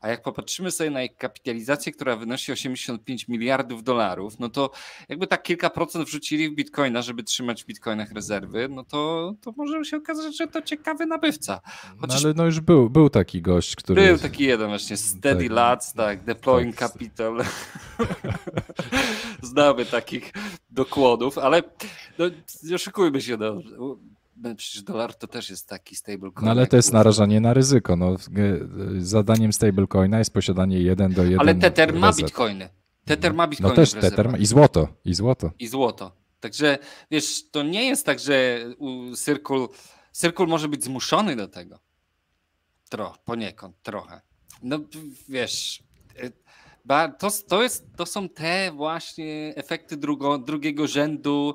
A jak popatrzymy sobie na ich kapitalizację, która wynosi 85 miliardów dolarów, no to jakby tak kilka procent wrzucili w bitcoina, żeby trzymać w bitcoinach rezerwy, no to, to może się okazać, że to ciekawy nabywca. No Chociaż... No ale no już był, był taki gość, który... Był taki jeden właśnie, tak, Steady tak. Lads, tak, Deploying tak. Capital. Znamy takich dokładów, ale no, nie oszukujmy się, no, no przecież dolar to też jest taki stablecoin. No ale to jest narażanie na ryzyko. No, zadaniem stablecoina jest posiadanie 1 do 1. Ale Tether rezerw. ma bitcoiny. Tether ma bitcoiny. No też Tether ma. I złoto. I złoto. I złoto. Także wiesz, to nie jest tak, że Cyrkul, Cyrkul może być zmuszony do tego. Trochę, poniekąd, trochę. No wiesz, e, to, to, jest, to są te właśnie efekty drugo, drugiego rzędu,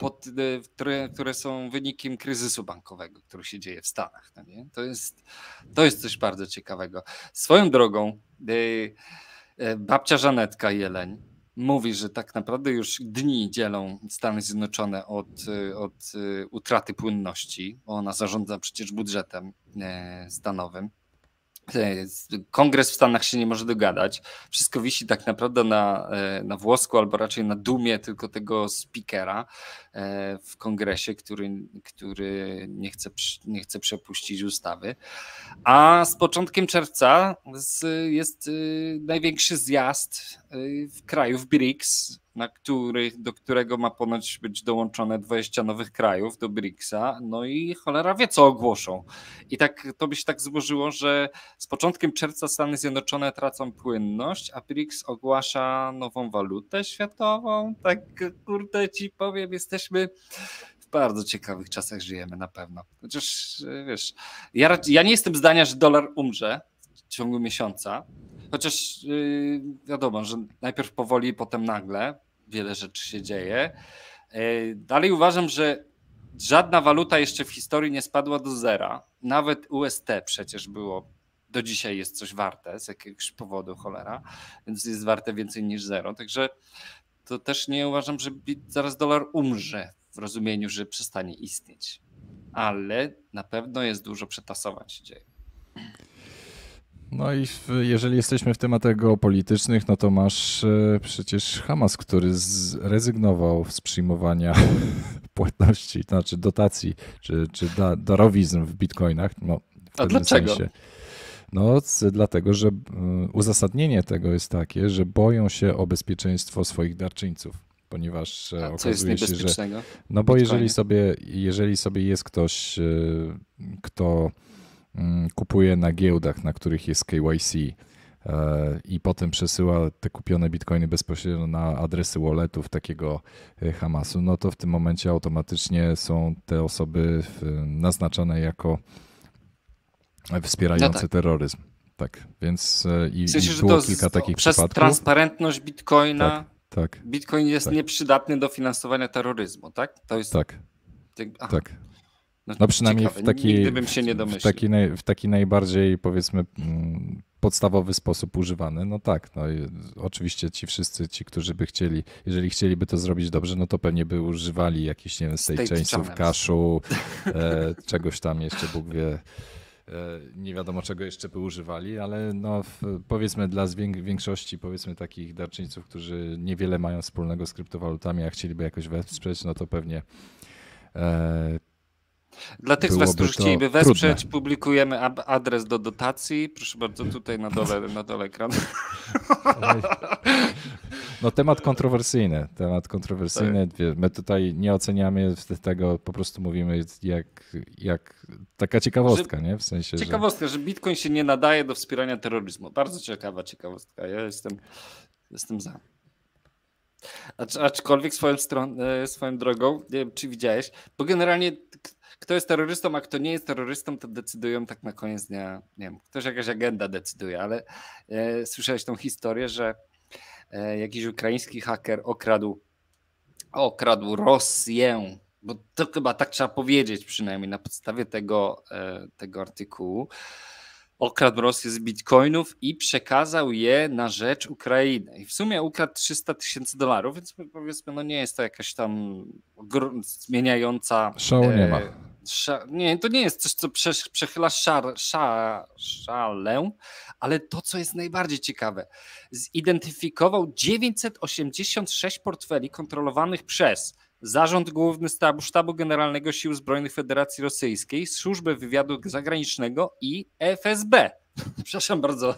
pod, e, które, które są wynikiem kryzysu bankowego, który się dzieje w Stanach. No nie? To, jest, to jest coś bardzo ciekawego. Swoją drogą, e, e, babcia Żanetka Jeleń mówi, że tak naprawdę już dni dzielą Stany Zjednoczone od, od utraty płynności. Ona zarządza przecież budżetem stanowym E, kongres w Stanach się nie może dogadać. Wszystko wisi tak naprawdę na, e, na włosku, albo raczej na dumie tylko tego speakera e, w kongresie, który, który nie, chce, nie chce przepuścić ustawy. A z początkiem czerwca jest największy zjazd krajów BRICS, na który, do którego ma ponoć być dołączone 20 nowych krajów do BRICSa, no i cholera wie, co ogłoszą. I tak to by się tak złożyło, że z początkiem czerwca Stany Zjednoczone tracą płynność, a BRICS ogłasza nową walutę światową. Tak kurde ci powiem, jesteśmy bardzo ciekawych czasach żyjemy na pewno. Chociaż wiesz, ja, ja nie jestem zdania, że dolar umrze w ciągu miesiąca, Chociaż yy, wiadomo, że najpierw powoli, potem nagle wiele rzeczy się dzieje. Yy, dalej uważam, że żadna waluta jeszcze w historii nie spadła do zera. Nawet UST przecież było, do dzisiaj jest coś warte z jakiegoś powodu, cholera, więc jest warte więcej niż zero. Także to też nie uważam, że zaraz dolar umrze w rozumieniu, że przestanie istnieć. Ale na pewno jest dużo przetasowań się dzieje. No i jeżeli jesteśmy w tematach geopolitycznych, no to masz e, przecież Hamas, który zrezygnował z przyjmowania płatności, to znaczy dotacji czy, czy da, darowizn w bitcoinach. No, w A dlaczego? Sensie. No, dlatego, że e, uzasadnienie tego jest takie, że boją się o bezpieczeństwo swoich darczyńców ponieważ e, A, okazuje się, że no bo jeżeli sobie, jeżeli sobie jest ktoś, kto Mm, kupuje na giełdach, na których jest KYC e, i potem przesyła te kupione bitcoiny bezpośrednio na adresy walletów takiego e, Hamasu, no to w tym momencie automatycznie są te osoby naznaczane jako wspierające no tak. terroryzm. Tak, więc e, i, w sensie, i było kilka z, takich przez przypadków. Przez transparentność bitcoina tak. Tak. Bitcoin jest tak. nieprzydatny do finansowania terroryzmu, tak? To jest tak. Tak. No, no przynajmniej Ciekawe. w taki, w taki, w taki najbardziej powiedzmy mm, podstawowy sposób używany. No tak, no oczywiście ci wszyscy, ci, którzy by chcieli, jeżeli chcieliby to zrobić dobrze, no to pewnie by używali jakichś, nie wiem, steak chainsów, kaszu, e, czegoś tam jeszcze, Bóg wie, e, nie wiadomo czego jeszcze by używali, ale no powiedzmy dla większości powiedzmy takich darczyńców, którzy niewiele mają wspólnego z kryptowalutami, a chcieliby jakoś wesprzeć, no to pewnie e, dla tych z Was, którzy chcieliby wesprzeć, trudne. publikujemy adres do dotacji. Proszę bardzo, tutaj na dole, na dole ekranu. No temat kontrowersyjny, temat kontrowersyjny. Tak. My tutaj nie oceniamy tego, po prostu mówimy jak, jak taka ciekawostka, że, nie? W sensie, ciekawostka, że... że Bitcoin się nie nadaje do wspierania terroryzmu. Bardzo ciekawa ciekawostka. Ja jestem, jestem za. Acz, aczkolwiek swoją, stron, e, swoją drogą, nie wiem, czy widziałeś, bo generalnie kto jest terrorystą, a kto nie jest terrorystą, to decydują tak na koniec dnia, nie wiem, ktoś jakaś agenda decyduje, ale e, słyszałeś tą historię, że e, jakiś ukraiński haker okradł, okradł Rosję, bo to chyba tak trzeba powiedzieć przynajmniej na podstawie tego, e, tego artykułu, okradł Rosję z bitcoinów i przekazał je na rzecz Ukrainy. I w sumie ukradł 300 tysięcy dolarów, więc powiedzmy, no nie jest to jakaś tam zmieniająca. Szału nie e, ma. Sza, nie, to nie jest coś, co prze, przechyla szar, szalę, ale to, co jest najbardziej ciekawe, zidentyfikował 986 portfeli kontrolowanych przez Zarząd Główny Sztabu, Sztabu Generalnego Sił Zbrojnych Federacji Rosyjskiej, Służbę Wywiadu Zagranicznego i FSB. Przepraszam bardzo.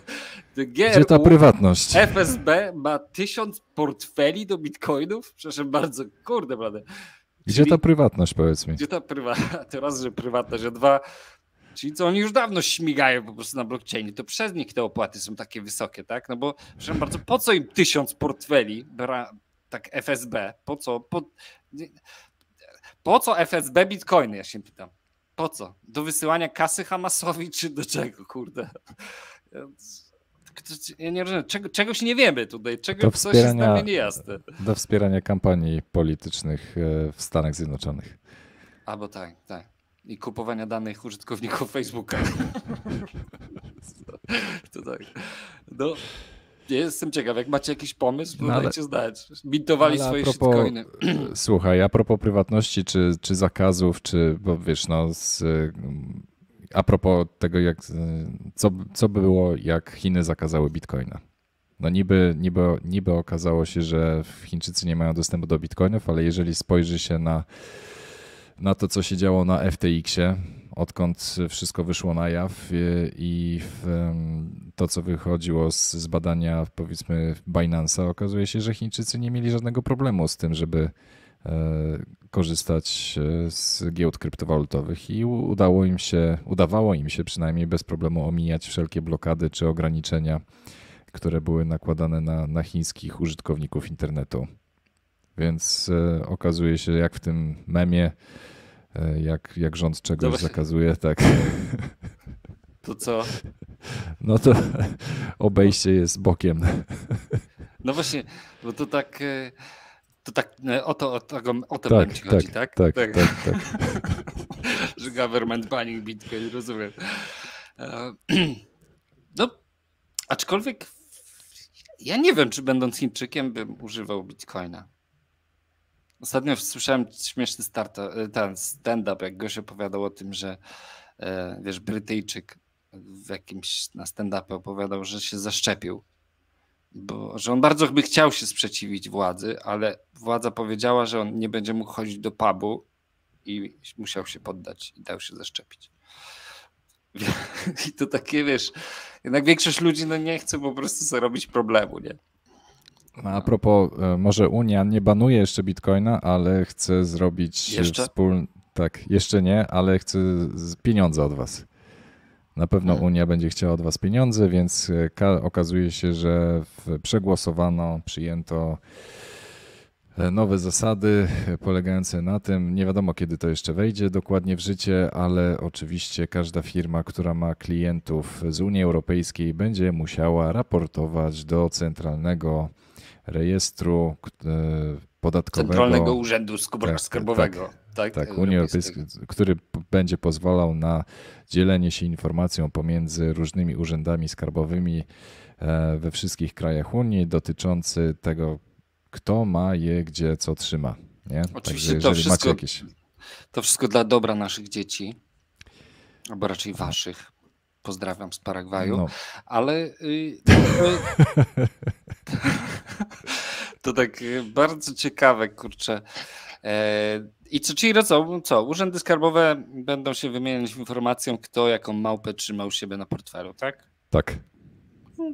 GRU, Gdzie ta prywatność? FSB ma tysiąc portfeli do bitcoinów? Przepraszam bardzo, kurde, prawda. Gdzie ta prywatność, powiedz mi? Gdzie ta prywatność? Raz, że prywatność, a dwa, Czyli co oni już dawno śmigają po prostu na blockchainie, to przez nich te opłaty są takie wysokie, tak? No bo proszę bardzo, po co im tysiąc portfeli, tak FSB, po co? Po, po co FSB bitcoiny, ja się pytam. Po co? Do wysyłania kasy Hamasowi czy do czego, kurde? ja nie rozumiem, czego, czegoś nie wiemy tutaj, czego, co jest nami niejasne. Do wspierania kampanii politycznych e, w Stanach Zjednoczonych. Albo tak, tak. I kupowania danych użytkowników Facebooka. to tak. No, jestem ciekaw, jak macie jakiś pomysł, no ale, dajcie znać. Bintowali swoje shitcoiny. Słuchaj, a propos prywatności, czy, czy zakazów, czy, bo wiesz, no z a propos tego, jak, y, co, co by było, jak Chiny zakazały bitcoina. No niby, niby, niby okazało się, że Chińczycy nie mają dostępu do bitcoinów, ale jeżeli spojrzy się na, na to, co się działo na FTX-ie, odkąd wszystko wyszło na jaw y, i to, co wychodziło z, z badania powiedzmy Binance'a, okazuje się, że Chińczycy nie mieli żadnego problemu z tym, żeby e, korzystać e, z giełd kryptowalutowych i udało im się, udawało im się przynajmniej bez problemu omijać wszelkie blokady czy ograniczenia, które były nakładane na, na chińskich użytkowników internetu. Więc e, okazuje się, jak w tym memie, e, jak, jak rząd czegoś Dobra. zakazuje, tak. To co? No to obejście jest bokiem. No właśnie, bo to tak to tak e, o to, o, to, o to tak, tak, chodzi, tak? Tak, tak, tak. tak, tak. Że government banning Bitcoin, rozumiem. E, no, aczkolwiek ja nie wiem, czy będąc Chińczykiem bym używał Bitcoina. Ostatnio słyszałem śmieszny start, e, ten stand-up, jak goś opowiadał o tym, że wiesz, Brytyjczyk w jakimś na stand-upie opowiadał, że się zaszczepił bo że on bardzo by chciał się sprzeciwić władzy, ale władza powiedziała, że on nie będzie mógł chodzić do pubu i musiał się poddać i dał się zaszczepić. I to takie, wiesz, jednak większość ludzi no nie chce po prostu zrobić problemu, nie? No, a propos, e, może Unia nie banuje jeszcze Bitcoina, ale chce zrobić wspólny... Tak, jeszcze nie, ale chce pieniądze od was. Na pewno mhm. Unia będzie chciała od Was pieniądze, więc e, okazuje się, że przegłosowano, przyjęto e, nowe zasady e, polegające na tym, nie wiadomo kiedy to jeszcze wejdzie dokładnie w życie, ale oczywiście każda firma, która ma klientów z Unii Europejskiej, będzie musiała raportować do centralnego rejestru podatkowego. Centralnego Urzędu Skarbowego. Tak, tak, tak. Tak, tak e, Unii Europejskiej, który będzie pozwalał na dzielenie się informacją pomiędzy różnymi urzędami skarbowymi e, we wszystkich krajach Unii dotyczący tego, kto ma je, gdzie, co trzyma. Nie? Oczywiście Także, to, wszystko, jakieś... to wszystko dla dobra naszych dzieci, albo raczej waszych. Pozdrawiam z Paragwaju, no. ale y, to tak y, bardzo ciekawe, kurczę. E, I co, czyli co, co? Urzędy skarbowe będą się wymieniać informacją, kto jaką małpę trzymał siebie na portfelu, tak? Tak. No,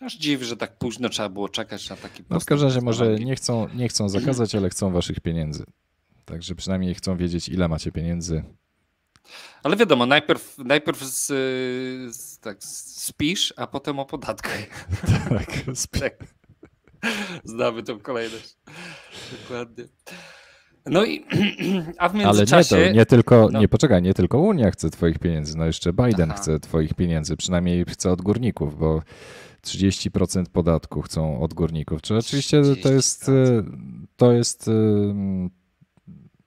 aż dziw, że tak późno trzeba było czekać na taki No w każdym razie może nie chcą, nie chcą zakazać, ale chcą waszych pieniędzy. Także przynajmniej chcą wiedzieć, ile macie pieniędzy. Ale wiadomo, najpierw, najpierw z, z, tak, spisz, a potem opodatkuj. Tak, tak. Znamy tą kolejność. Dokładnie. No, no. i a w międzyczasie... Ale nie, to, nie tylko, no. nie poczekaj, nie tylko Unia chce twoich pieniędzy, no jeszcze Biden Aha. chce twoich pieniędzy, przynajmniej chce od górników, bo 30% podatku chcą od górników. Czy oczywiście to jest, e, to jest e,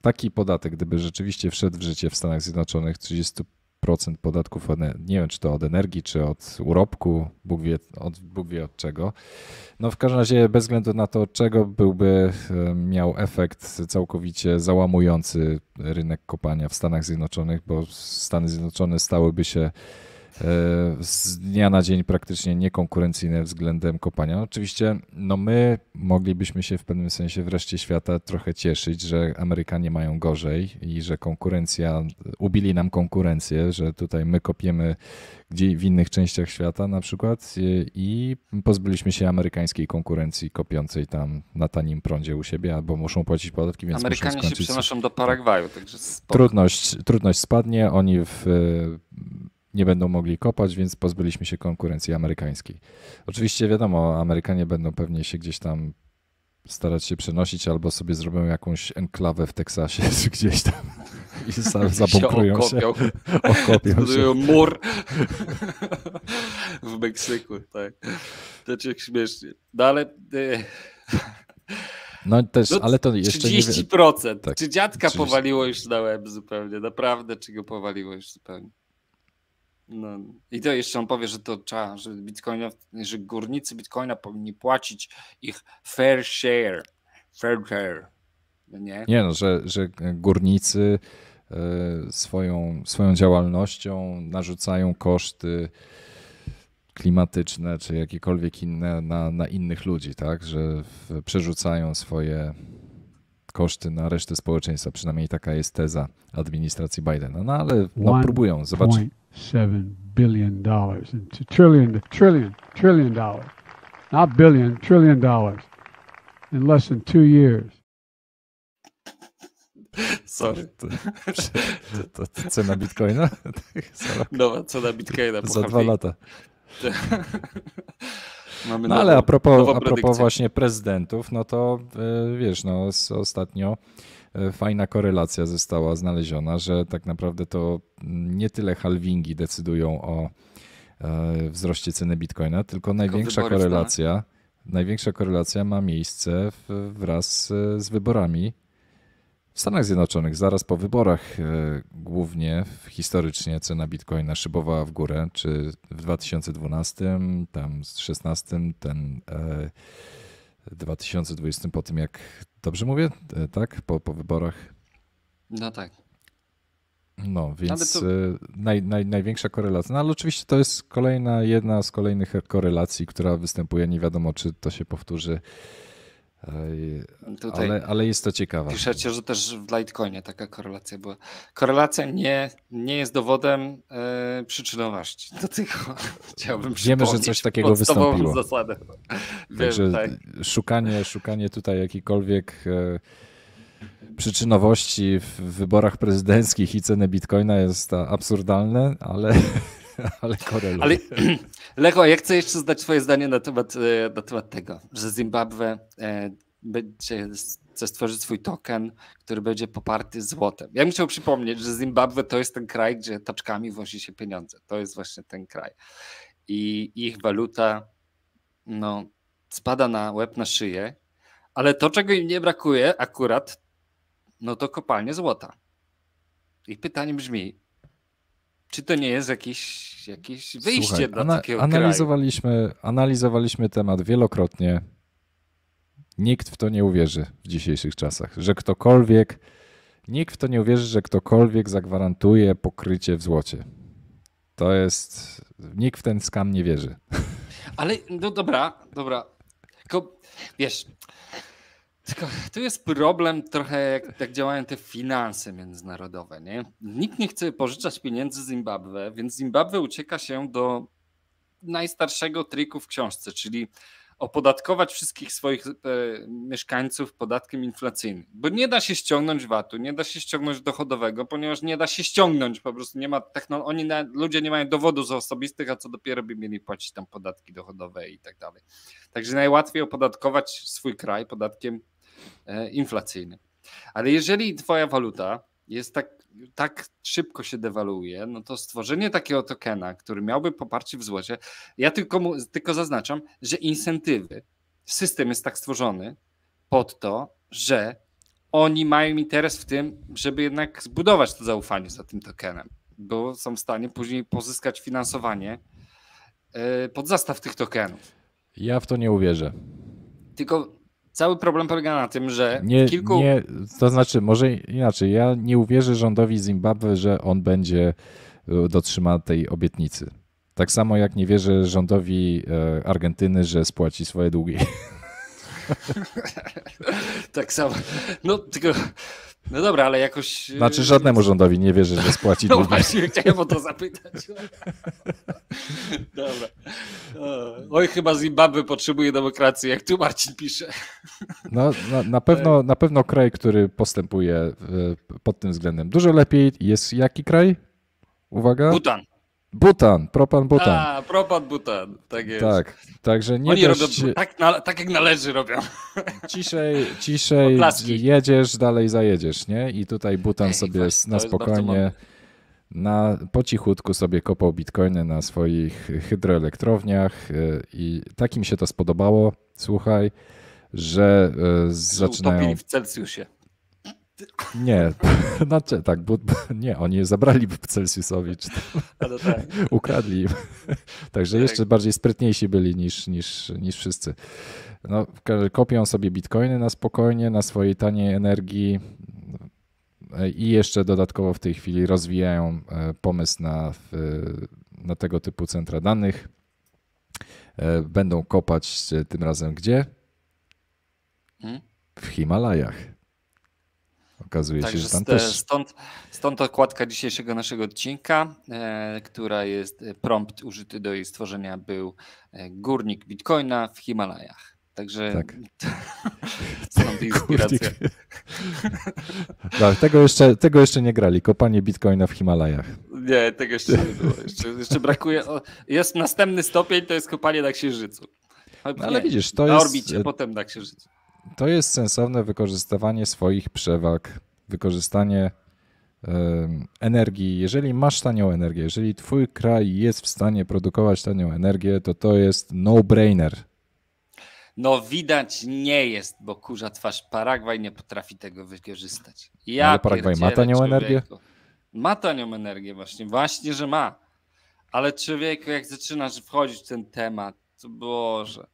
taki podatek, gdyby rzeczywiście wszedł w życie w Stanach Zjednoczonych 30 procent podatków, od, nie wiem czy to od energii, czy od urobku, Bóg wie od, Bóg wie od czego. No w każdym razie bez względu na to, od czego byłby miał efekt całkowicie załamujący rynek kopania w Stanach Zjednoczonych, bo Stany Zjednoczone stałyby się E, z dnia na dzień praktycznie niekonkurencyjne względem kopania. No oczywiście no my moglibyśmy się w pewnym sensie wreszcie świata trochę cieszyć, że Amerykanie mają gorzej i że konkurencja, ubili nam konkurencję, że tutaj my kopiemy gdzie w innych częściach świata na przykład i pozbyliśmy się amerykańskiej konkurencji kopiącej tam na tanim prądzie u siebie, albo muszą płacić podatki, więc Amerykanie się przenoszą do Paragwaju, także spoko. trudność, trudność spadnie, oni w nie będą mogli kopać, więc pozbyliśmy się konkurencji amerykańskiej. Oczywiście wiadomo, Amerykanie będą pewnie się gdzieś tam starać się przenosić, albo sobie zrobią jakąś enklawę w Teksasie, czy gdzieś tam i zabunkrują się. Okopią. się. Okopią się. mur w Meksyku, tak. To cię śmiesznie. No ale... E, no też, no, ale to jeszcze 30%. Nie... Tak, Czy dziadka 30... powaliło już na łeb zupełnie, naprawdę, czy go powaliło już zupełnie? No. I to jeszcze on powie, że to trzeba, że, Bitcoina, że górnicy Bitcoina powinni płacić ich fair share. Fair share. No nie, nie no, że, że górnicy e, swoją, swoją działalnością narzucają koszty klimatyczne czy jakiekolwiek inne na, na innych ludzi, tak? Że w, przerzucają swoje koszty na resztę społeczeństwa. Przynajmniej taka jest teza administracji Bidena. No ale no, próbują, zobaczymy seven billion dollars and to trillion to trillion trillion dollars not billion trillion dollars in less than two years Sorry. To, to, to, cena bitcoina? Nowa cena bitcoina. Za dwa lata. Mamy no ale a propos, a propos właśnie prezydentów, no to y, wiesz, no ostatnio E, fajna korelacja została znaleziona, że tak naprawdę to nie tyle halvingi decydują o e, wzroście ceny bitcoina, tylko, tylko największa korelacja. Największa korelacja ma miejsce wraz e, z wyborami w Stanach Zjednoczonych zaraz po wyborach głównie historycznie cena bitcoina szybowała w górę, czy w 2012, tam z 16, ten 2020 po tym jak Dobrze mówię? E, tak? Po, po wyborach? No tak. No, więc to... E, naj, naj, największa korelacja. No ale oczywiście to jest kolejna, jedna z kolejnych korelacji, która występuje. Nie wiadomo, czy to się powtórzy Tutaj ale, ale jest to ciekawe. Piszecie, że też w Litecoinie taka korelacja była. Korelacja nie, nie jest dowodem yy, e, przyczynowości. Do tego chciałbym Wiemy, że coś takiego wystąpiło. zasadę. Także tak. szukanie, szukanie tutaj jakikolwiek yy, przyczynowości w wyborach prezydenckich i ceny bitcoina jest absurdalne, ale ale koreluje. Ale, Lecho, ja chcę jeszcze zdać twoje zdanie na temat, e, na temat tego, że Zimbabwe e, będzie chce stworzyć swój token, który będzie poparty złotem. Ja bym chciał przypomnieć, że Zimbabwe to jest ten kraj, gdzie taczkami wozi się pieniądze. To jest właśnie ten kraj. I ich waluta no, spada na łeb, na szyję, ale to, czego im nie brakuje akurat, no to kopalnie złota. I pytanie brzmi, czy to nie jest jakiś jakieś wyjście Słuchaj, dla ana, takiego analizowaliśmy, kraju. Analizowaliśmy temat wielokrotnie. Nikt w to nie uwierzy w dzisiejszych czasach, że ktokolwiek, nikt w to nie uwierzy, że ktokolwiek zagwarantuje pokrycie w złocie. To jest, nikt w ten skam nie wierzy. Ale, no dobra, dobra. Tylko, wiesz, tylko tu jest problem trochę, jak, jak, działają te finanse międzynarodowe. Nie? Nikt nie chce pożyczać pieniędzy Zimbabwe, więc Zimbabwe ucieka się do najstarszego triku w książce, czyli opodatkować wszystkich swoich e, mieszkańców podatkiem inflacyjnym, bo nie da się ściągnąć VAT-u, nie da się ściągnąć dochodowego, ponieważ nie da się ściągnąć, po prostu nie ma technologii, oni, ludzie nie mają dowodów osobistych, a co dopiero by mieli płacić tam podatki dochodowe i tak dalej. Także najłatwiej opodatkować swój kraj podatkiem E, inflacyjny. Ale jeżeli twoja waluta jest tak, tak szybko się dewaluuje, no to stworzenie takiego tokena, który miałby poparcie w złocie, ja tylko, tylko zaznaczam, że incentywy, system jest tak stworzony pod to, że oni mają interes w tym, żeby jednak zbudować to zaufanie za tym tokenem, bo są w stanie później pozyskać finansowanie e, pod zastaw tych tokenów. Ja w to nie uwierzę. Tylko Cały problem polega na tym, że nie, kilku. Nie, to znaczy, może inaczej. Ja nie uwierzę rządowi Zimbabwe, że on będzie e, dotrzymał tej obietnicy. Tak samo jak nie wierzę rządowi e, Argentyny, że spłaci swoje długi. tak samo. No, tylko no dobra, ale jakoś. Y, znaczy żadnemu rządowi nie wierzę, że spłaci no długi. No właśnie, chciałem o to zapytać. dobra. Oj, chyba Zimbabwe potrzebuje demokracji, jak tu Marcin pisze. No, na, na, pewno, tak. na pewno kraj, który postępuje e, pod tym względem. Dużo lepiej jest jaki kraj? Uwaga. Butan. Butan, propan butan. A, propan butan, tak jest. Tak, także nie Oni dość... robią tak, na, tak, jak należy robią. Ciszej, ciszej jedziesz, dalej zajedziesz, nie? I tutaj butan Ej, sobie właśnie, na spokojnie, na, po cichutku sobie kopał bitcoiny na swoich hydroelektrowniach e, i tak im się to spodobało, słuchaj, że, e, zaczynają. zaczynają... w Celsjuszie. Nie, znaczy tak, bo nie, oni zabrali Celsiusowi, czy tak. ukradli Także tak. jeszcze bardziej sprytniejsi byli niż, niż, niż wszyscy. No, kopią sobie bitcoiny na spokojnie, na swojej taniej energii e, i jeszcze dodatkowo w tej chwili rozwijają e, pomysł na, na tego typu centra danych. E, będą kopać tym razem gdzie? Hmm? W Himalajach okazuje Także się, że tam też... Stąd, stąd okładka dzisiejszego naszego odcinka, e, która jest, e, prompt użyty do jej stworzenia był e, górnik bitcoina w Himalajach. Także tak. stąd inspiracja. tak, tego, jeszcze, tego jeszcze nie grali, kopanie bitcoina w Himalajach. Nie, tego jeszcze nie było. Jeszcze, jeszcze brakuje. O, jest następny stopień, to jest kopanie na Księżycu. No, ale widzisz, to na jest... orbicie, potem na Księżycu to jest sensowne wykorzystywanie swoich przewag, wykorzystanie energii. Jeżeli masz tanią energię, jeżeli twój kraj jest w stanie produkować tanią energię, to to jest no-brainer. No widać nie jest, bo kurza twarz Paragwaj nie potrafi tego wykorzystać. Ja Ale Paragwaj ma tanią człowieku. energię? Ma tanią energię właśnie, właśnie, że ma. Ale człowieku, jak zaczynasz wchodzić w ten temat, to Boże.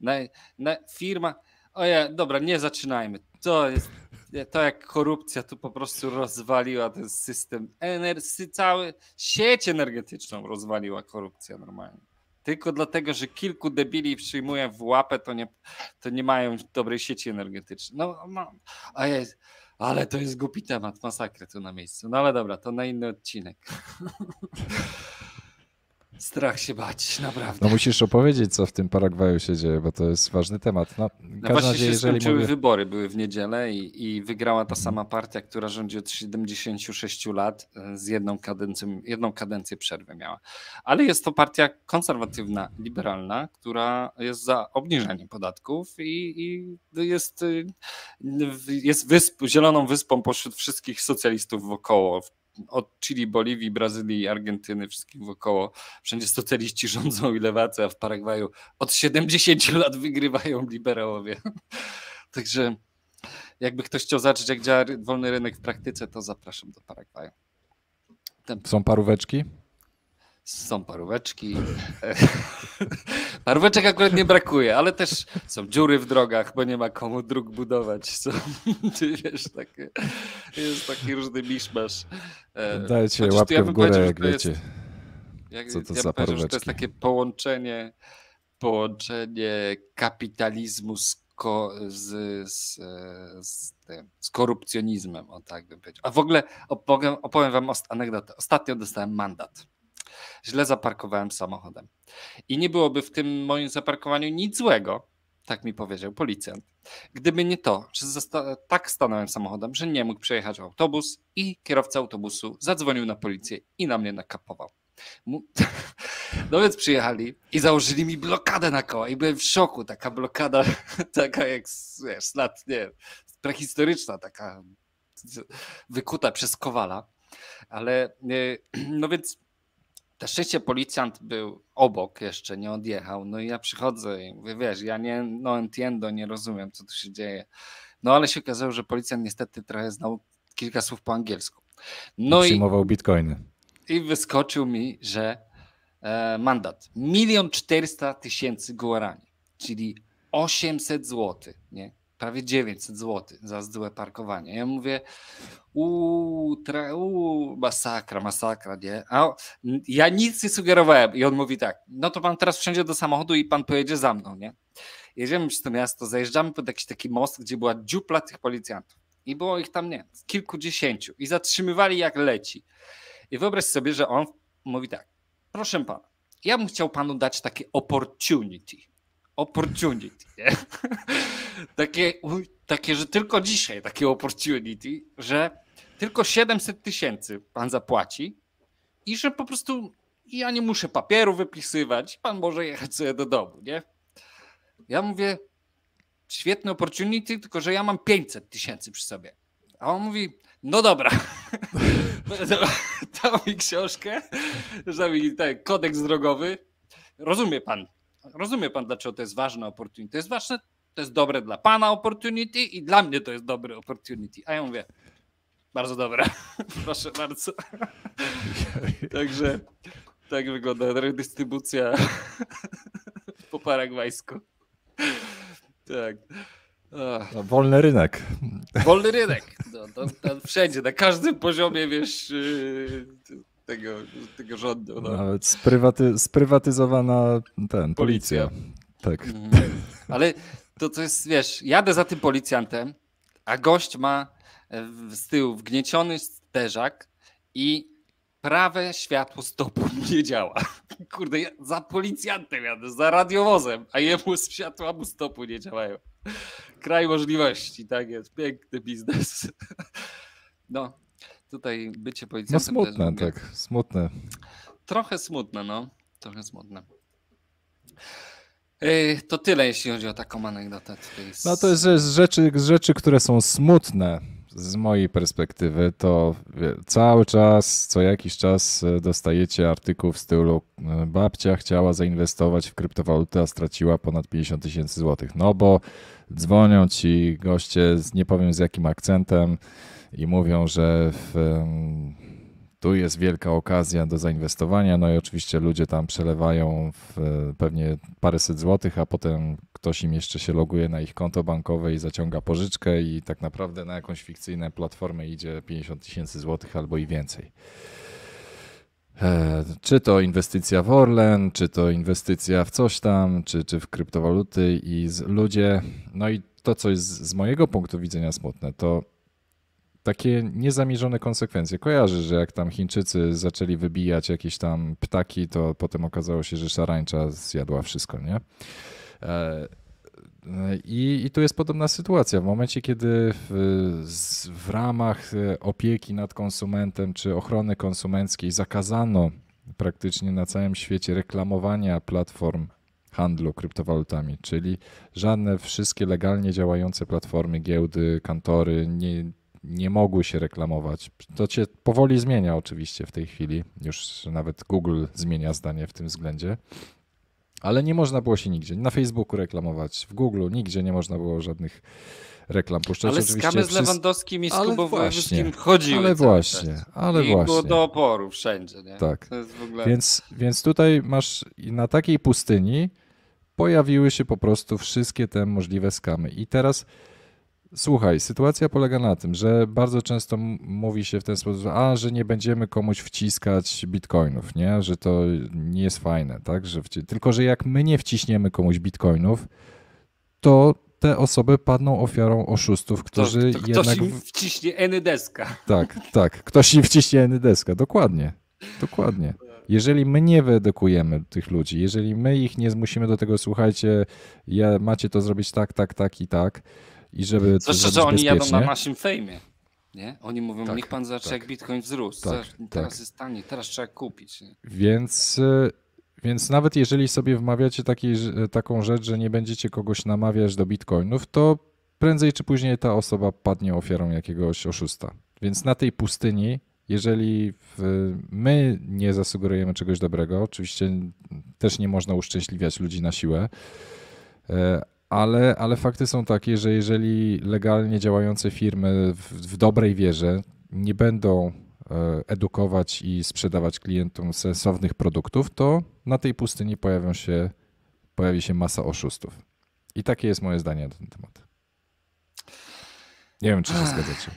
Na, na firma, Oje, dobra, nie zaczynajmy. To jest to jak korupcja to po prostu rozwaliła ten system energii, cały sieć energetyczną rozwaliła korupcja normalnie. Tylko dlatego, że kilku debili przyjmuje w łapę, to nie, to nie mają dobrej sieci energetycznej. No, no a jest, ale to jest głupi temat, masakrę tu na miejscu. No ale dobra, to na inny odcinek. Strach się bać, naprawdę. No musisz opowiedzieć, co w tym Paragwaju się dzieje, bo to jest ważny temat. No, no właśnie razie, się skończyły mówię... wybory, były w niedzielę i, i wygrała ta mhm. sama partia, która rządzi od 76 lat e, z jedną kadencją, jedną kadencję przerwy miała. Ale jest to partia konserwatywna, liberalna, która jest za obniżaniem podatków i, i jest, e, jest wysp, zieloną wyspą pośród wszystkich socjalistów wokoło od Chili, Boliwii, Brazylii Argentyny, wszystkich wokoło. Wszędzie socjaliści rządzą i lewacy, a w Paragwaju od 70 lat wygrywają liberałowie. Także jakby ktoś chciał zobaczyć, jak działa wolny rynek w praktyce, to zapraszam do Paragwaju. Ten... Są paróweczki? Są paróweczki. Paróweczek akurat nie brakuje, ale też są dziury w drogach, bo nie ma komu dróg budować. Są, ty wiesz, takie, jest taki różny miszmasz. E, Dajcie Chociaż znaczy, łapkę ja w górę, jak wiecie. Jest, co to ja za paróweczki? To jest takie połączenie, połączenie kapitalizmu z, z, z, e, z, tym, z korupcjonizmem, o tak bym powiedział. A w ogóle opowiem, opowiem wam anegdotę. Ostatnio dostałem mandat źle zaparkowałem samochodem. I nie byłoby w tym moim zaparkowaniu nic złego, tak mi powiedział policjant. Gdyby nie to, że tak stanąłem samochodem, że nie mógł przejechać autobus i kierowca autobusu zadzwonił na policję i na mnie nakapował. No więc przyjechali i założyli mi blokadę na koła i byłem w szoku. Taka blokada, taka jak wiesz, lat, nie, prehistoryczna, taka wykuta przez kowala. Ale e, no więc na szczęście policjant był obok jeszcze, nie odjechał. No i ja przychodzę i mówię, wiesz, ja nie no entiendo, nie rozumiem, co tu się dzieje. No ale się okazało, że policjant niestety trochę znał kilka słów po angielsku. No I przyjmował bitcoiny. I wyskoczył mi, że e, mandat. Milion czterysta tysięcy guarani, czyli 800 zł, nie? prawie 900 zł za złe parkowanie. Ja mówię, uuu, u masakra, masakra, nie? A ja nic nie sugerowałem. I on mówi tak, no to pan teraz wsiądzie do samochodu i pan pojedzie za mną, nie? Jedziemy przez to miasto, zajeżdżamy pod jakiś taki most, gdzie była dziupla tych policjantów. I było ich tam, nie kilkudziesięciu. I zatrzymywali jak leci. I wyobraź sobie, że on mówi tak, proszę pana, ja bym chciał panu dać takie opportunity opportunity. Nie? takie, takie, że tylko dzisiaj takie opportunity, że tylko 700 tysięcy pan zapłaci i że po prostu ja nie muszę papieru wypisywać, pan może jechać sobie do domu, nie? Ja mówię, świetny opportunity, tylko że ja mam 500 tysięcy przy sobie. A on mówi, no dobra, dał mi książkę, dał mi tak, kodeks drogowy. Rozumie pan, rozumie pan, dlaczego to jest ważne opportunity. To jest ważne, to jest dobre dla pana opportunity i dla mnie to jest dobre opportunity. A ja mówię, bardzo dobre, proszę bardzo. Także tak wygląda redystrybucja po paragwajsku. Tak. No, wolny rynek. Wolny rynek. No, to, to wszędzie, na każdym poziomie, wiesz, yy, tego, tego rządu. No. Nawet sprywaty, sprywatyzowana ten, policja. policja. Tak. Mhm. Ale to, to jest, wiesz, jadę za tym policjantem, a gość ma e, z tyłu wgnieciony sterzak i prawe światło stopu nie działa. Kurde, ja za policjantem jadę, za radiowozem, a jemu z światła mu stopu nie działają. Kraj możliwości, tak jest, piękny biznes. No, tutaj bycie no policjantem. No smutne, też, tak, smutne. Trochę smutne, no. Trochę smutne. to tyle, jeśli chodzi o taką anegdotę. Z... No to jest z rzeczy, z rzeczy, które są smutne z mojej perspektywy, to cały czas, co jakiś czas e, dostajecie artykuł w stylu e, babcia chciała zainwestować w kryptowalutę, a straciła ponad 50 tysięcy złotych. No bo dzwonią ci goście, z, nie powiem z jakim akcentem, i mówią, że w, tu jest wielka okazja do zainwestowania. No i oczywiście ludzie tam przelewają w e, pewnie paręset złotych, a potem ktoś im jeszcze się loguje na ich konto bankowe i zaciąga pożyczkę i tak naprawdę na jakąś fikcyjną platformę idzie 50 tysięcy złotych albo i więcej. E, czy to inwestycja w Orlen, czy to inwestycja w coś tam, czy, czy w kryptowaluty i ludzie. No i to, co jest z mojego punktu widzenia smutne, to takie niezamierzone konsekwencje. Kojarzy, że jak tam Chińczycy zaczęli wybijać jakieś tam ptaki, to potem okazało się, że szarańcza zjadła wszystko, nie? E, I, I tu jest podobna sytuacja. W momencie, kiedy w, w ramach e, opieki nad konsumentem czy ochrony konsumenckiej zakazano praktycznie na całym świecie reklamowania platform handlu kryptowalutami, czyli żadne wszystkie legalnie działające platformy, giełdy, kantory nie, nie mogły się reklamować. To się powoli zmienia oczywiście w tej chwili, już nawet Google zmienia zdanie w tym względzie. Ale nie można było się nigdzie, na Facebooku reklamować, w Google nigdzie nie można było żadnych reklam puszczać. Ale Oczywiście skamy z Lewandowskim i z Kubą Wojewódzkim chodziły. Ale właśnie, ale I właśnie. było do oporu wszędzie. Nie? Tak. Ogóle... więc, więc tutaj masz na takiej pustyni pojawiły się po prostu wszystkie te możliwe skamy. I teraz Słuchaj, sytuacja polega na tym, że bardzo często mówi się w ten sposób, a że nie będziemy komuś wciskać bitcoinów, nie? że to nie jest fajne. Tak? Że Tylko, że jak my nie wciśniemy komuś bitcoinów, to te osoby padną ofiarą oszustów, którzy jednak... Ktoś im wciśnie endeska. Tak, tak. Ktoś im wciśnie endeska, dokładnie. Dokładnie. Jeżeli my nie wyedukujemy tych ludzi, jeżeli my ich nie zmusimy do tego, słuchajcie, ja, macie to zrobić tak, tak, tak i tak, i żeby Zwłaszcza, że oni jadą na naszym fejmie. Nie? Oni mówią, tak, niech pan zobaczy, tak. jak bitcoin wzrósł. Tak, tak. teraz tak. jest tanie, teraz trzeba kupić. Nie? Więc, e, więc nawet jeżeli sobie wmawiacie taki, taką rzecz, że nie będziecie kogoś namawiać do bitcoinów, to prędzej czy później ta osoba padnie ofiarą jakiegoś oszusta. Więc na tej pustyni, jeżeli my nie zasugerujemy czegoś dobrego, oczywiście też nie można uszczęśliwiać ludzi na siłę, e, ale, ale fakty są takie, że jeżeli legalnie działające firmy w, w dobrej wierze nie będą e, edukować i sprzedawać klientom sensownych produktów, to na tej pustyni pojawią się, pojawi się masa oszustów. I takie jest moje zdanie na ten temat. Nie wiem, czy się zgadzacie.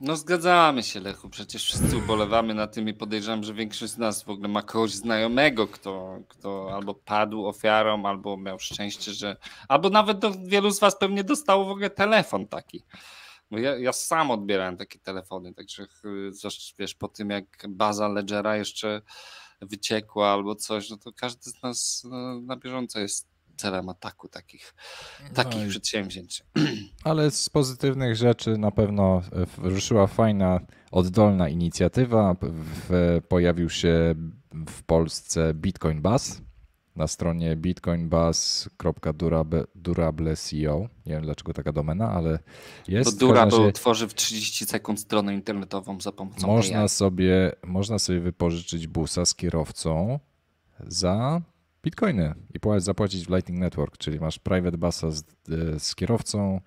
No zgadzamy się, Lechu, przecież wszyscy ubolewamy na tym i podejrzewam, że większość z nas w ogóle ma kogoś znajomego, kto, kto albo padł ofiarą, albo miał szczęście, że... Albo nawet do, wielu z was pewnie dostało w ogóle telefon taki. Bo ja, ja sam odbierałem takie telefony, także y, wiesz, po tym jak baza Ledgera jeszcze wyciekła albo coś, no to każdy z nas no, na bieżąco jest celem ataku takich, mhm. takich no przedsięwzięć. Ale z pozytywnych rzeczy na pewno e, ruszyła fajna, oddolna inicjatywa. Pojawił się w Polsce Bitcoin Bus na stronie bitcoinbus.durable.co. Nie wiem dlaczego taka domena, ale jest. To Durable tworzy w 30 sekund stronę internetową za pomocą można sobie Można sobie wypożyczyć busa z kierowcą za bitcoiny i zapłacić w Lightning Network, czyli masz private busa z, z kierowcą.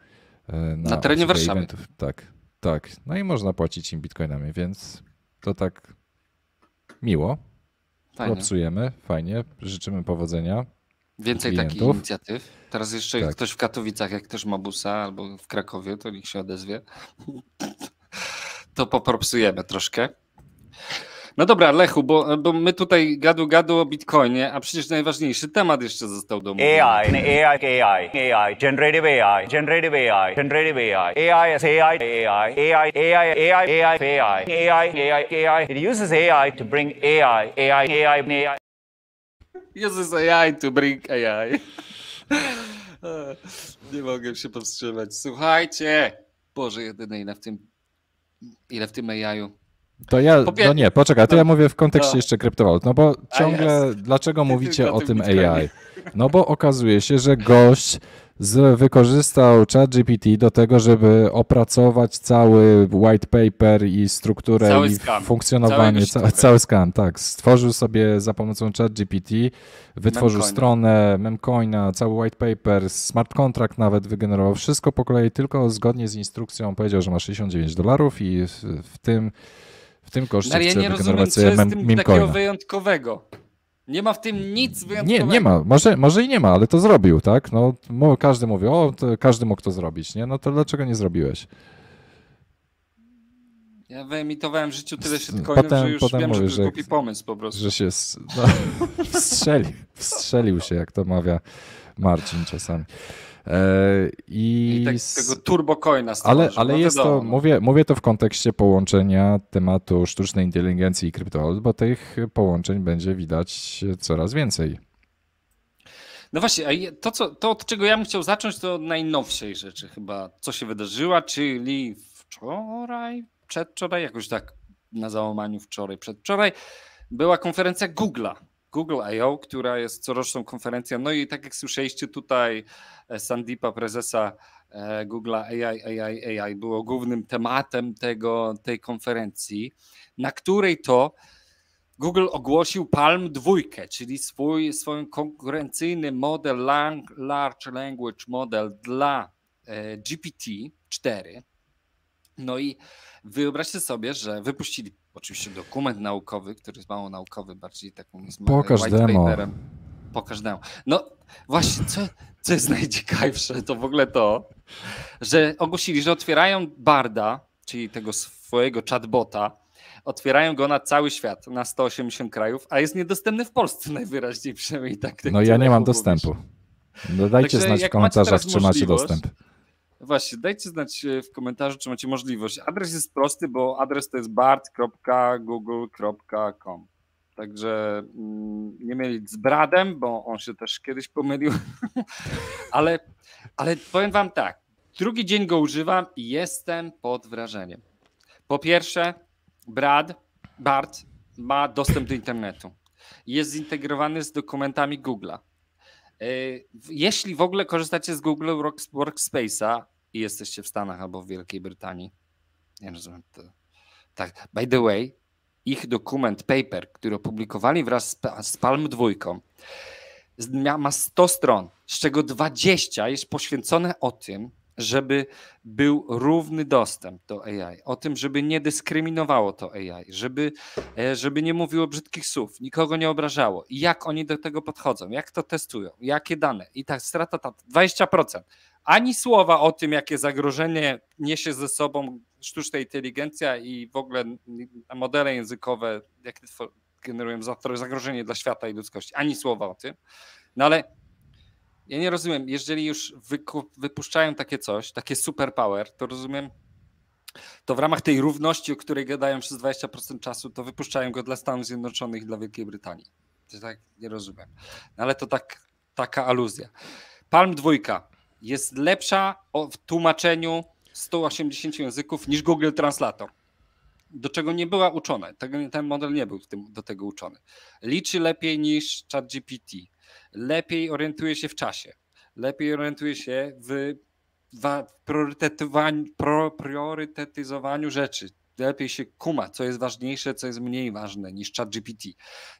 E, na, na terenie Warszawy. Eventów. Tak, tak. No i można płacić im bitcoinami, więc to tak miło. Fajnie. fajnie, życzymy powodzenia. Więcej klientów. takich inicjatyw. Teraz jeszcze tak. ktoś w Katowicach, jak też ma busa, albo w Krakowie, to niech się odezwie. To popropsujemy troszkę. No dobra, Lechu, bo, bo my tutaj gadu gadu o Bitcoinie, a przecież najważniejszy temat jeszcze został do mnie. AI, AI, AI, AI, generative AI, generative AI, generative AI, AI as AI, AI, AI, AI, AI, AI, AI, AI, AI, AI. It uses AI to bring AI, AI, AI, AI. Uses AI to bring AI. Nie mogę się powstrzymać. Słuchajcie, Boże jedyne ile w tym, ile w tym AI-u. No to ja, no nie, poczekaj, to ja mówię w kontekście no. jeszcze kryptowalut, no bo ciągle, dlaczego mówicie o tym AI? No bo okazuje się, że gość z, wykorzystał ChatGPT do tego, żeby opracować cały white paper i strukturę cały i funkcjonowanie, ca, cały skan, tak. Stworzył sobie za pomocą ChatGPT, wytworzył stronę Memcoina, cały white paper, smart contract nawet wygenerował, wszystko po kolei, tylko zgodnie z instrukcją powiedział, że ma 69 dolarów i w, w tym tym koszcie Ale ja nie rozumiem, co jest mem- takiego wyjątkowego. Nie ma w tym nic wyjątkowego. Nie, nie ma. Może, może i nie ma, ale to zrobił, tak? No, każdy mówi, o, każdy mógł to zrobić, nie? No to dlaczego nie zrobiłeś? Ja wyemitowałem w życiu tyle shitcoinów, potem, że już potem wiem, mówię, że to głupi pomysł po prostu. Że się no, wstrzeli, wstrzelił się, jak to mawia Marcin czasami. E, I, I tak, tego turbocoina. Ale, ale no jest to, no. mówię, mówię to w kontekście połączenia tematu sztucznej inteligencji i kryptowalut, bo tych połączeń będzie widać coraz więcej. No właśnie, to, co, to od czego ja bym chciał zacząć, to od najnowszej rzeczy chyba, co się wydarzyło, czyli wczoraj, przedwczoraj, jakoś tak na załamaniu wczoraj, przedwczoraj, była konferencja Google'a Google I.O., która jest coroczną konferencją. No i tak jak słyszeliście tutaj e, Sandipa, prezesa e, Google AI, AI, AI było głównym tematem tego, tej konferencji, na której to Google ogłosił Palm 2, czyli swój, swój konkurencyjny model Large Language Model dla e, GPT-4. No i wyobraźcie sobie, że wypuścili oczywiście dokument naukowy, który jest mało naukowy, bardziej takim jest Pokaż white Po każdemu. No właśnie, co, co jest najciekawsze, to w ogóle to, że ogłosili, że otwierają Barda, czyli tego swojego chatbota, otwierają go na cały świat, na 180 krajów, a jest niedostępny w Polsce najwyraźniej, przynajmniej tak. no ja nie mam dostępu. Dodajcie no Także znać w komentarzach, czy macie dostęp. Właśnie, dajcie znać e, w komentarzu, czy macie możliwość. Adres jest prosty, bo adres to jest bart.google.com. Także mm, nie mieli z Bradem, bo on się też kiedyś pomylił. ale, ale powiem wam tak. Drugi dzień go używam i jestem pod wrażeniem. Po pierwsze, Brad, Bart ma dostęp do internetu. Jest zintegrowany z dokumentami Google'a. E, jeśli w ogóle korzystacie z Google Workspace'a, i jesteście w Stanach albo w Wielkiej Brytanii. Nie rozumiem to. Tak, by the way, ich dokument, paper, który opublikowali wraz z Palm Dwójką, ma 100 stron, z czego 20 jest poświęcone o tym, żeby był równy dostęp do AI, o tym, żeby nie dyskryminowało to AI, żeby, e, żeby nie mówiło brzydkich słów, nikogo nie obrażało, jak oni do tego podchodzą, jak to testują, jakie dane i ta strata ta 20% ani słowa o tym, jakie zagrożenie niesie ze sobą sztuczna inteligencja i w ogóle modele językowe, jakie generują zagrożenie dla świata i ludzkości. Ani słowa o tym. No ale ja nie rozumiem, jeżeli już wypuszczają takie coś, takie superpower, to rozumiem, to w ramach tej równości, o której gadają przez 20% czasu, to wypuszczają go dla Stanów Zjednoczonych i dla Wielkiej Brytanii. To tak nie rozumiem. No ale to tak, taka aluzja. Palm dwójka jest lepsza w tłumaczeniu 180 języków niż Google Translator. Do czego nie była uczona. Ten model nie był do tego uczony. Liczy lepiej niż ChatGPT. Lepiej orientuje się w czasie. Lepiej orientuje się w, priorytetyzowaniu rzeczy. Lepiej się kuma, co jest ważniejsze, co jest mniej ważne niż ChatGPT.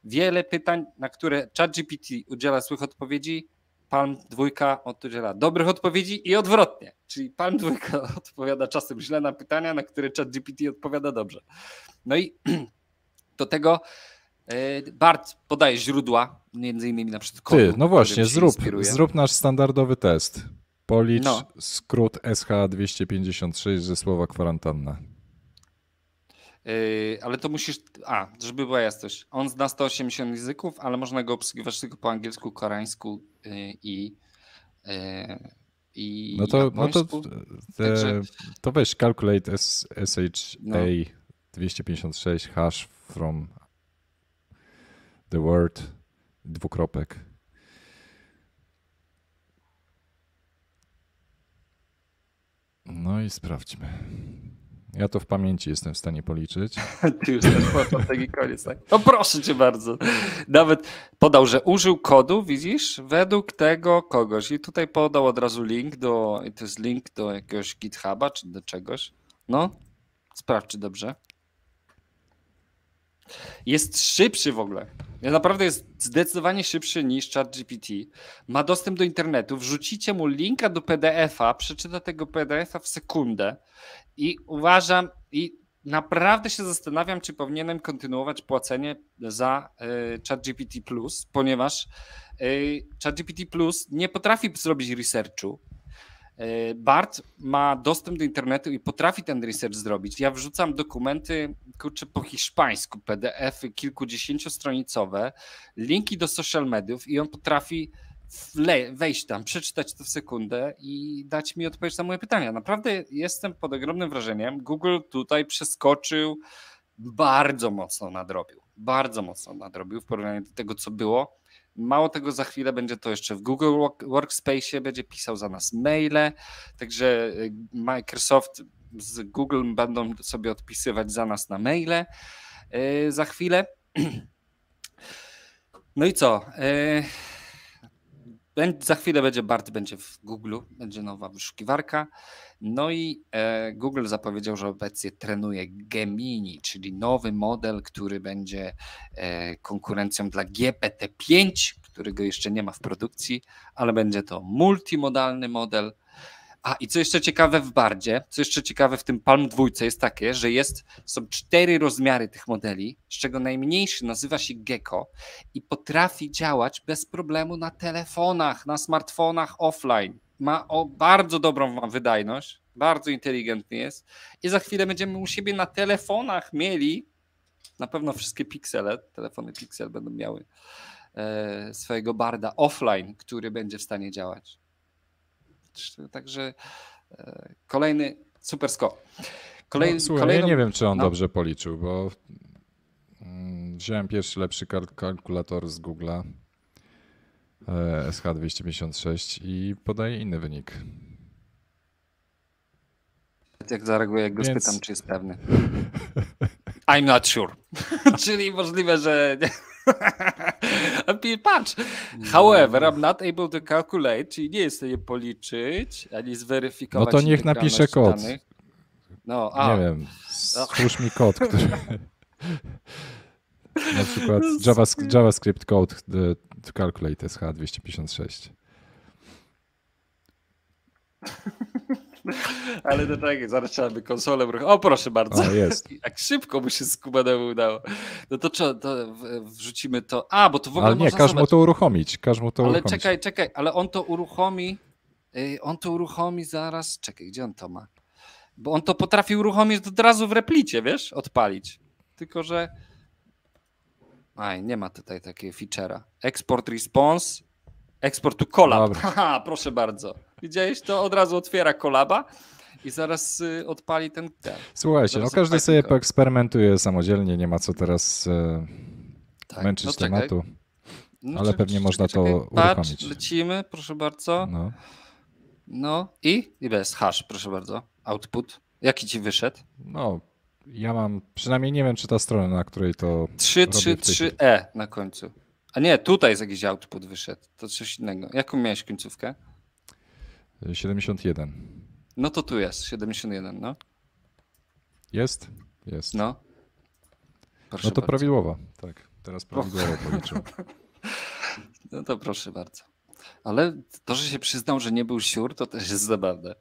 Wiele pytań, na które ChatGPT udziela swych odpowiedzi, Palm dwójka odpowiada dobrych odpowiedzi i odwrotnie. Czyli Palm dwójka odpowiada czasem źle na pytania, na które chat GPT odpowiada dobrze. No i do tego e, Bart podaje źródła, między innymi na przykład kodu, Ty, no właśnie, zrób, zrób nasz standardowy test. Policz no. skrót SH256 ze słowa kwarantanna. Yy, ale to musisz. A, żeby była jasność. On zna 180 języków, ale można go obsługiwać tylko po angielsku, koreańsku, i e, i no to, no to, Także... to weź calculate SHA no. 256 hash from the word dwukropek. No i sprawdźmy. Ja to w pamięci jestem w stanie policzyć. Ty już też taki koniec, tak? No proszę cię bardzo. Nawet podał, że użył kodu, widzisz, według tego kogoś. I tutaj podał od razu link do, i to jest link do jakiegoś GitHuba czy do czegoś. No, sprawdź czy dobrze. Jest szybszy w ogóle. Naprawdę jest zdecydowanie szybszy niż ChatGPT. Ma dostęp do internetu. Wrzucicie mu linka do PDF-a, przeczyta tego PDF-a w sekundę i uważam, i naprawdę się zastanawiam, czy powinienem kontynuować płacenie za y, ChatGPT Plus, ponieważ y, ChatGPT Plus nie potrafi zrobić researchu. Y, Bart ma dostęp do internetu i potrafi ten research zrobić. Ja wrzucam dokumenty, kurczę, po hiszpańsku, PDF-y kilkudziesięciostronicowe, linki do social mediów i on potrafi wejść tam, przeczytać to w sekundę i dać mi odpowiedź na moje pytania. Naprawdę jestem pod ogromnym wrażeniem. Google tutaj przeskoczył, bardzo mocno nadrobił. Bardzo mocno nadrobił w porównaniu do tego, co było. Mało tego, za chwilę będzie to jeszcze w Google Workspace, będzie pisał za nas maile, także y, Microsoft z Google będą sobie odpisywać za nas na maile y, za chwilę. No i co? Y, za chwilę będzie Bart będzie w Google, będzie nowa wyszukiwarka. No i e, Google zapowiedział, że obecnie trenuje Gemini, czyli nowy model, który będzie e, konkurencją dla GPT-5, którego jeszcze nie ma w produkcji, ale będzie to multimodalny model, a i co jeszcze ciekawe w Bardzie, co jeszcze ciekawe w tym Palm dwójce jest takie, że jest, są cztery rozmiary tych modeli, z czego najmniejszy nazywa się Gecko i potrafi działać bez problemu na telefonach, na smartfonach offline. Ma o bardzo dobrą wydajność, bardzo inteligentny jest i za chwilę będziemy u siebie na telefonach mieli, na pewno wszystkie piksele, telefony Pixel będą miały e, swojego Barda offline, który będzie w stanie działać. Także e, kolejny super skok. Kolejny, no, kolejną... ja nie wiem, czy on no. dobrze policzył, bo mm, wziąłem pierwszy lepszy kalkulator z Google'a e, SH256 i podaję inny wynik. Jak zareaguję, jak go Więc... spytam, czy jest pewny. I'm not sure. Czyli możliwe, że Patrz, however, I'm not able to calculate, czyli nie jest w stanie policzyć ani zweryfikować. No to niech napisze kod. No, a. Nie wiem, stwórz mi kod, który... Na przykład JavaScript, JavaScript code to calculate SH256. Ale to tak, zaraz trzeba by konsolę ruch. O, proszę bardzo. O, jest. Jak szybko mu się z Kubanowi udało. No to co, wrzucimy to. A, bo to w ogóle. Ale nie, każ mu to uruchomić. Każ mu to ale uruchomić. czekaj, czekaj, ale on to uruchomi. Y, on to uruchomi zaraz. Czekaj, gdzie on to ma? Bo on to potrafi uruchomić od razu w replicie, wiesz? Odpalić. Tylko, że. Aj, nie ma tutaj takiego feature'a. Export response, export to collab. Aha, proszę bardzo. Widziałeś to? Od razu otwiera kolaba i zaraz y, odpali ten. ten. Słuchajcie, no każdy sobie poeksperymentuje samodzielnie, nie ma co teraz y, tak, męczyć no, tematu. No, ale pewnie można czekaj. to Patrz, uruchomić. Lecimy, proszę bardzo. No. no i i bez. hash, proszę bardzo? Output. Jaki ci wyszedł? No, ja mam, przynajmniej nie wiem, czy ta strona, na której to. 333E na końcu. A nie, tutaj jest jakiś output wyszedł. To coś innego. Jaką miałeś końcówkę? 71. No to tu jest, 71, no. Jest? Jest. No. Proszę no to bardzo. prawidłowa, tak. Teraz prawidłowo policzył. No to proszę bardzo. Ale to, że się przyznał, że nie był siur, to też jest zabawne.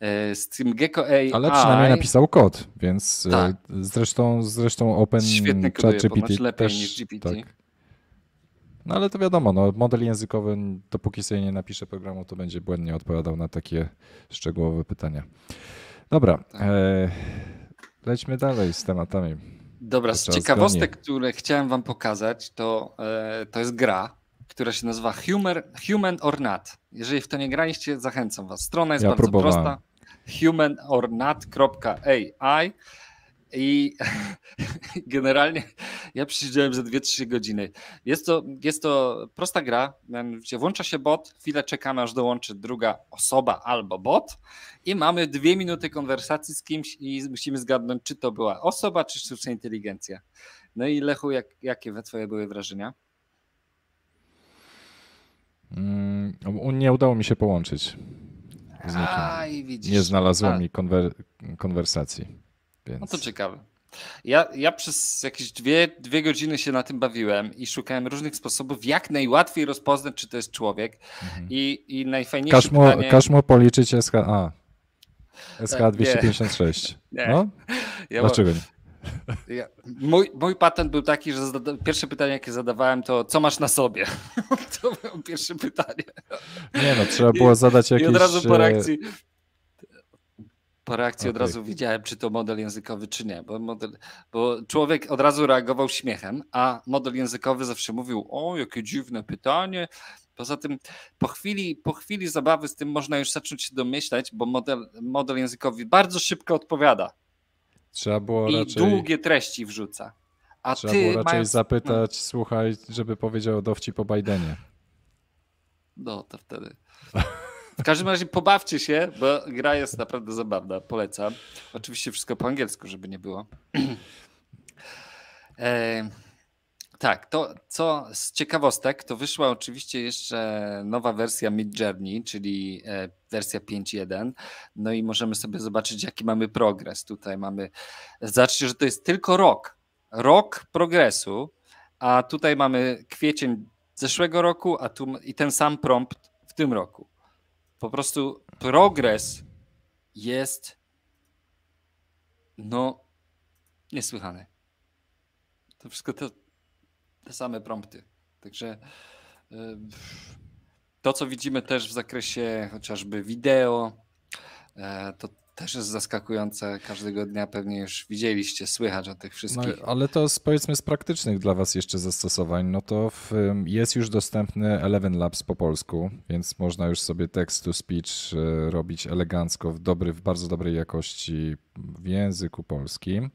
E, z tym Gecko AI... Ale przynajmniej napisał kod, więc e, tak. zresztą, zresztą Open Świetnie koduje, GPT lepiej też, niż GPT. Tak. No ale to wiadomo, no, model językowy, dopóki sobie nie napiszę programu, to będzie błędnie odpowiadał na takie szczegółowe pytania. Dobra, tak. e, lećmy dalej z tematami. Dobra, z ciekawostek, które chciałem wam pokazać, to, e, to jest gra, która się nazywa Humor, Human or Not. Jeżeli w to nie graliście, zachęcam was. Strona jest ja bardzo próbowałem. prosta. humanornat.ai i generalnie ja przyjrzałem za 2-3 godziny. Jest to, jest to prosta gra, gdzie włącza się bot, chwilę czekamy, aż dołączy druga osoba albo bot i mamy dwie minuty konwersacji z kimś i musimy zgadnąć, czy to była osoba, czy sztuczna inteligencja. No i Lechu, jak, jakie twoje były wrażenia? Mm, nie udało mi się połączyć. Z widzisz, nie znalazłem mi konwer konwersacji. Więc... No to ciekawe. Ja, ja przez jakieś dwie, dwie godziny się na tym bawiłem i szukałem różnych sposobów, jak najłatwiej rozpoznać, czy to jest człowiek. Mhm. I, I najfajniejsze każ mu, pytanie... Każ mu policzyć SH... A, SH256. Tak, nie. No? Dlaczego nie? Ja, mój, mój patent był taki, że zada, pierwsze pytanie, jakie zadawałem, to co masz na sobie? to było pierwsze pytanie. Nie no, trzeba było zadać jakieś... I od razu po e, reakcji, po reakcji okay. od razu widziałem, czy to model językowy, czy nie, bo, model, bo człowiek od razu reagował śmiechem, a model językowy zawsze mówił: O, jakie dziwne pytanie. Poza tym po chwili, po chwili zabawy z tym można już zacząć się domyślać, bo model, model językowy bardzo szybko odpowiada. Trzeba było I raczej... długie treści wrzuca. A Trzeba ty było raczej mając... zapytać, słuchaj, żeby powiedział dowcip po Bidenie. No, to wtedy. W każdym razie pobawcie się, bo gra jest naprawdę zabawna. Polecam. Oczywiście wszystko po angielsku, żeby nie było. E, tak, to co z ciekawostek, to wyszła oczywiście jeszcze nowa wersja Mid Journey, czyli e, wersja 5.1. No i możemy sobie zobaczyć, jaki mamy progres. Tutaj mamy, zobaczcie, że to jest tylko rok. Rok progresu, a tutaj mamy kwiecień zeszłego roku, a tu i ten sam prompt w tym roku po prostu progres jest no niesłychany. To wszystko te, te same prompty. Także y, to, co widzimy też w zakresie chociażby wideo, e, to też jest zaskakujące. Każdego dnia pewnie już widzieliście, słychać o tych no, wszystkich. No, ale to z, powiedzmy z praktycznych dla Was jeszcze zastosowań, no to w, jest już dostępny Eleven Labs po polsku, więc można już sobie tekst to speech e, robić elegancko, w, dobry, w bardzo dobrej jakości w języku polskim.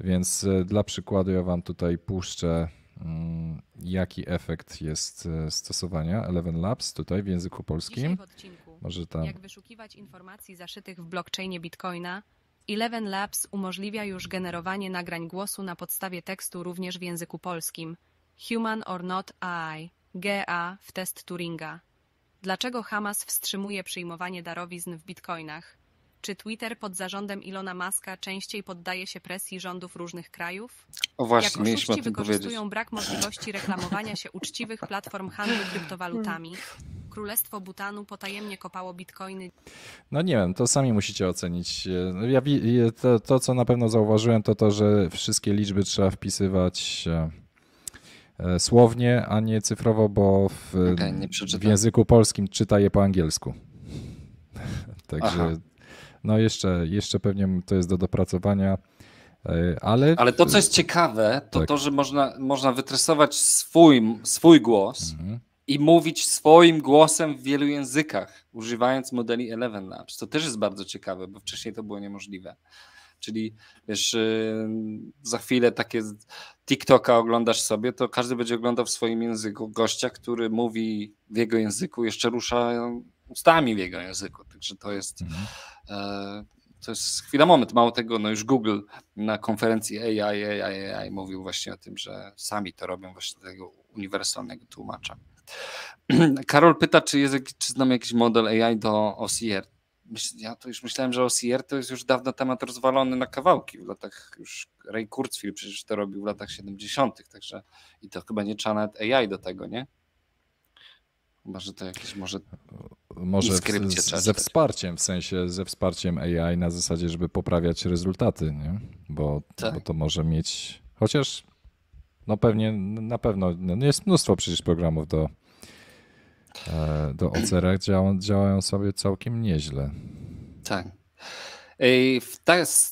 Więc e, dla przykładu ja Wam tutaj puszczę mm, jaki efekt jest e, stosowania Eleven Labs tutaj w języku polskim. Może tam. Jak wyszukiwać informacji zaszytych w blockchainie Bitcoina, Eleven Labs umożliwia już generowanie nagrań głosu na podstawie tekstu również w języku polskim. Human or not AI, GA w test Turinga. Dlaczego Hamas wstrzymuje przyjmowanie darowizn w bitcoinach? Czy Twitter pod zarządem Ilona Maska częściej poddaje się presji rządów różnych krajów? O właśnie, Jak mieliśmy o wykorzystują powiedzieć. brak możliwości reklamowania się uczciwych platform handlu kryptowalutami, hmm. Królestwo Butanu potajemnie kopało bitcoiny. No nie wiem, to sami musicie ocenić. E, ja, e, to, to, co na pewno zauważyłem, to to, że wszystkie liczby trzeba wpisywać e, słownie, a nie cyfrowo, bo w, okay, w języku polskim czyta je po angielsku. Także Aha. no jeszcze, jeszcze pewnie to jest do dopracowania. Ale... Ale to, co jest ciekawe, to tak. to, że można, można wytresować swój, swój głos, mhm i mówić swoim głosem w wielu językach, używając modeli Eleven Labs. To też jest bardzo ciekawe, bo wcześniej to było niemożliwe. Czyli wiesz, y, za chwilę takie TikToka oglądasz sobie, to każdy będzie oglądał w swoim języku gościa, który mówi w jego języku, jeszcze rusza ustami w jego języku. Także to jest. Mhm. E, to jest chwila moment. Mało tego, no już Google na konferencji AI, AI, AI mówił właśnie o tym, że sami to robią właśnie tego uniwersalnego tłumacza. Karol pyta, czy, jest, czy znam jakiś model AI do OCR. Ja to już myślałem, że OCR to jest już dawno temat rozwalony na kawałki. W latach już Ray Kurzweil przecież to robił w latach 70., także i to chyba nie trzeba nawet AI do tego, nie? Chyba, że to jakieś może. Może ze wsparciem, w sensie ze wsparciem AI na zasadzie, żeby poprawiać rezultaty, nie? Bo, tak. bo to może mieć. Chociaż no pewnie, na pewno. No jest mnóstwo przecież programów do, e, do OCR działają, działają sobie całkiem nieźle. Tak.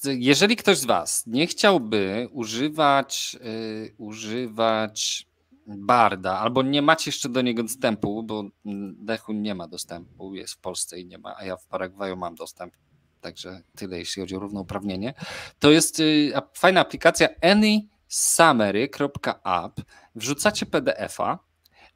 Jeżeli ktoś z Was nie chciałby używać, e, używać Barda, albo nie macie jeszcze do niego dostępu, bo Dechu nie ma dostępu, jest w Polsce i nie ma, a ja w Paragwaju mam dostęp, także tyle jeśli chodzi o równouprawnienie, to jest e, fajna aplikacja Any summary.app, wrzucacie PDF-a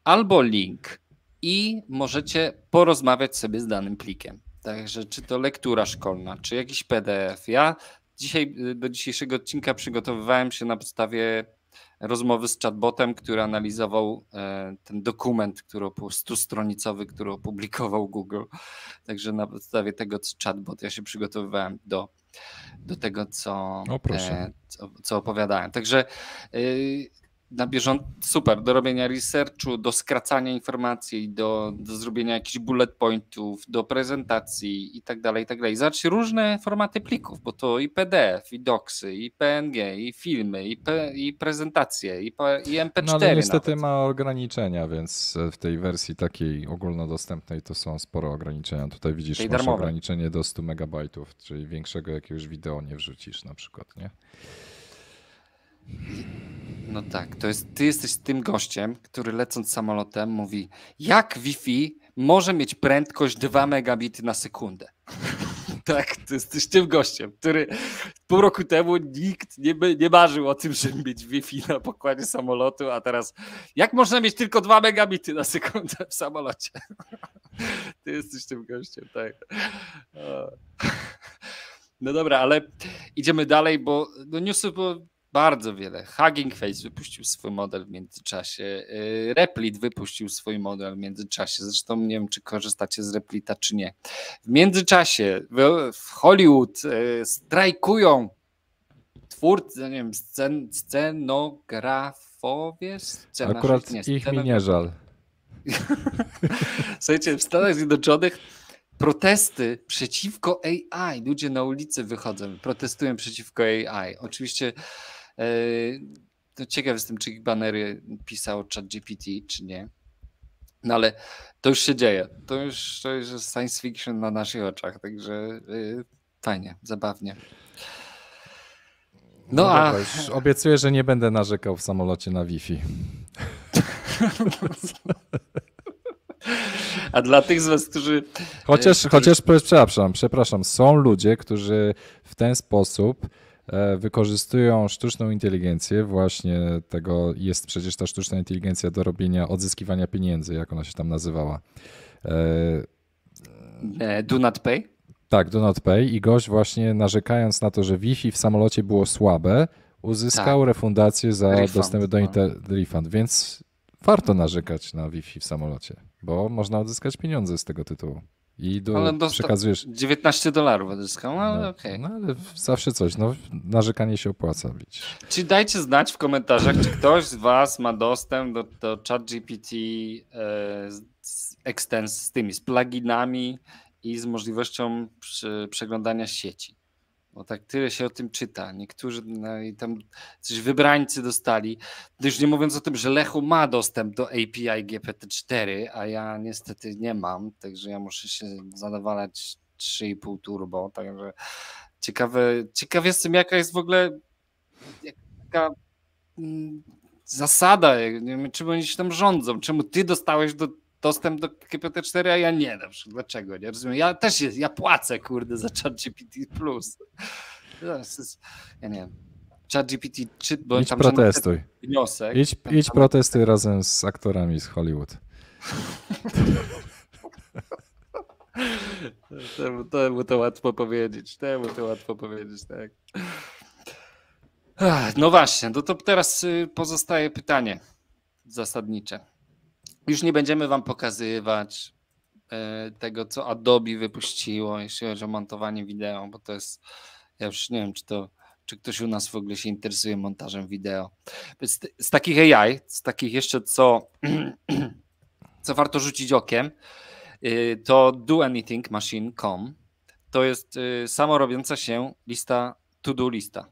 albo link i możecie porozmawiać sobie z danym plikiem. Także czy to lektura szkolna, czy jakiś PDF. Ja dzisiaj do dzisiejszego odcinka przygotowywałem się na podstawie rozmowy z chatbotem, który analizował e, ten dokument, który stustronicowy, który opublikował Google. Także na podstawie tego, co chatbot, ja się przygotowywałem do, do tego, co, e, co, co opowiadałem. Także e, na bieżąco, super, do robienia researchu, do skracania informacji, do, do zrobienia jakichś bullet pointów, do prezentacji i tak dalej, i tak dalej. Zacz różne formaty plików, bo to i PDF, i doksy, i PNG, i filmy, i, P, i prezentacje, i, i MP4. No ale niestety nawet. ma ograniczenia, więc e, w tej wersji takiej ogólnodostępnej to są sporo ograniczenia. Tutaj widzisz, masz ograniczenie do 100 MB, czyli większego jakiegoś wideo nie wrzucisz na przykład, nie? No tak, to jest, ty jesteś tym gościem, który lecąc samolotem mówi, jak Wi-Fi może mieć prędkość 2 megabity na sekundę. Tak, ty jesteś tym gościem, który pół roku temu nikt nie, nie marzył o tym, żeby mieć Wi-Fi na pokładzie samolotu, a teraz jak można mieć tylko 2 megabity na sekundę w samolocie? Ty jesteś tym gościem, tak. No dobra, ale idziemy dalej, bo no newsy, bo bardzo wiele. Hugging Face wypuścił swój model w międzyczasie, y, Replit wypuścił swój model w międzyczasie, zresztą nie wiem, czy korzystacie z Replita, czy nie. W międzyczasie w Hollywood y, strajkują twórcy, nie wiem, scen, scenografowie? Akurat nie, ich mi nie żal. Słuchajcie, w Stanach Zjednoczonych protesty przeciwko AI. Ludzie na ulicy wychodzą, protestują przeciwko AI. Oczywiście no, ciekaw jestem, czy banery pisał GPT, czy nie. No ale to już się dzieje. To już, to już jest science fiction na naszych oczach, także yy, fajnie, zabawnie. No, no a... obiecuję, że nie będę narzekał w samolocie na Wi-Fi. A dla tych z was, którzy. Y, chociaż, którzy... chociaż przepraszam, przepraszam, są ludzie, którzy w ten sposób E, wykorzystują sztuczną inteligencję, właśnie tego jest przecież ta sztuczna inteligencja do robienia odzyskiwania pieniędzy, jak ona się tam nazywała. E, e, do not pay? Tak, do not pay. I gość właśnie narzekając na to, że Wi-Fi w samolocie było słabe, uzyskał tak. refundację za refund, dostęp do no. inter- refund, więc warto narzekać na Wi-Fi w samolocie, bo można odzyskać pieniądze z tego tytułu. I do, ale do, przekazujesz. 19 dolarów odzyskam, no, ale no, okej. Okay. No ale zawsze coś, no narzekanie się opłaca. Widzisz. Czy dajcie znać w komentarzach, czy ktoś z Was ma dostęp do, do ChatGPT e, z, z, extens, z tymi, z pluginami i z możliwością przy, przeglądania sieci. Bo tak tyle się o tym czyta. Niektórzy no i tam coś wybrańcy dostali. Już nie mówiąc o tym, że Lechu ma dostęp do API GPT-4, a ja niestety nie mam, także ja muszę się zadowalać 3,5 turbo. Także ciekawe, ciekaw jestem, jaka jest w ogóle jaka mm, zasada, nie wiem, czym oni się tam rządzą, czemu ty dostałeś do dostęp do GPT-4, a ja nie. Na przykład. Dlaczego? Nie rozumiem. Ja też jest, ja płacę, kurde, za ChatGPT+. Plus. Ja nie wiem. ChatGPT czy bo idź tam protestuj. Wniosek, idź, idź protestuj razem z aktorami z Hollywood. temu, temu to łatwo powiedzieć, temu to łatwo powiedzieć, tak. No właśnie, no to teraz y, pozostaje pytanie zasadnicze. Już nie będziemy wam pokazywać e, tego, co Adobe wypuściło, jeśli chodzi o montowanie wideo, bo to jest, ja już nie wiem, czy to, czy ktoś u nas w ogóle się interesuje montażem wideo. Z, z takich AI, z takich jeszcze, co, co warto rzucić okiem, y, to doanythingmachine.com to jest y, samorobiąca się lista to-do lista,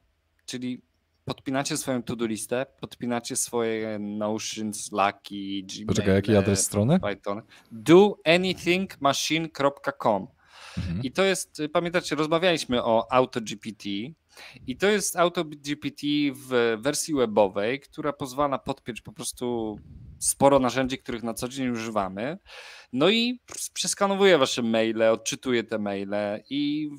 czyli podpinacie swoją to-do listę, podpinacie swoje Notion, Slacki, Gmail, Poczekaj, jaki adres strony? Python. doanythingmachine.com mhm. I to jest, pamiętacie, rozmawialiśmy o AutoGPT, i to jest AutoGPT w wersji webowej, która pozwala podpiąć po prostu sporo narzędzi, których na co dzień używamy. No i przeskanowuje wasze maile, odczytuje te maile i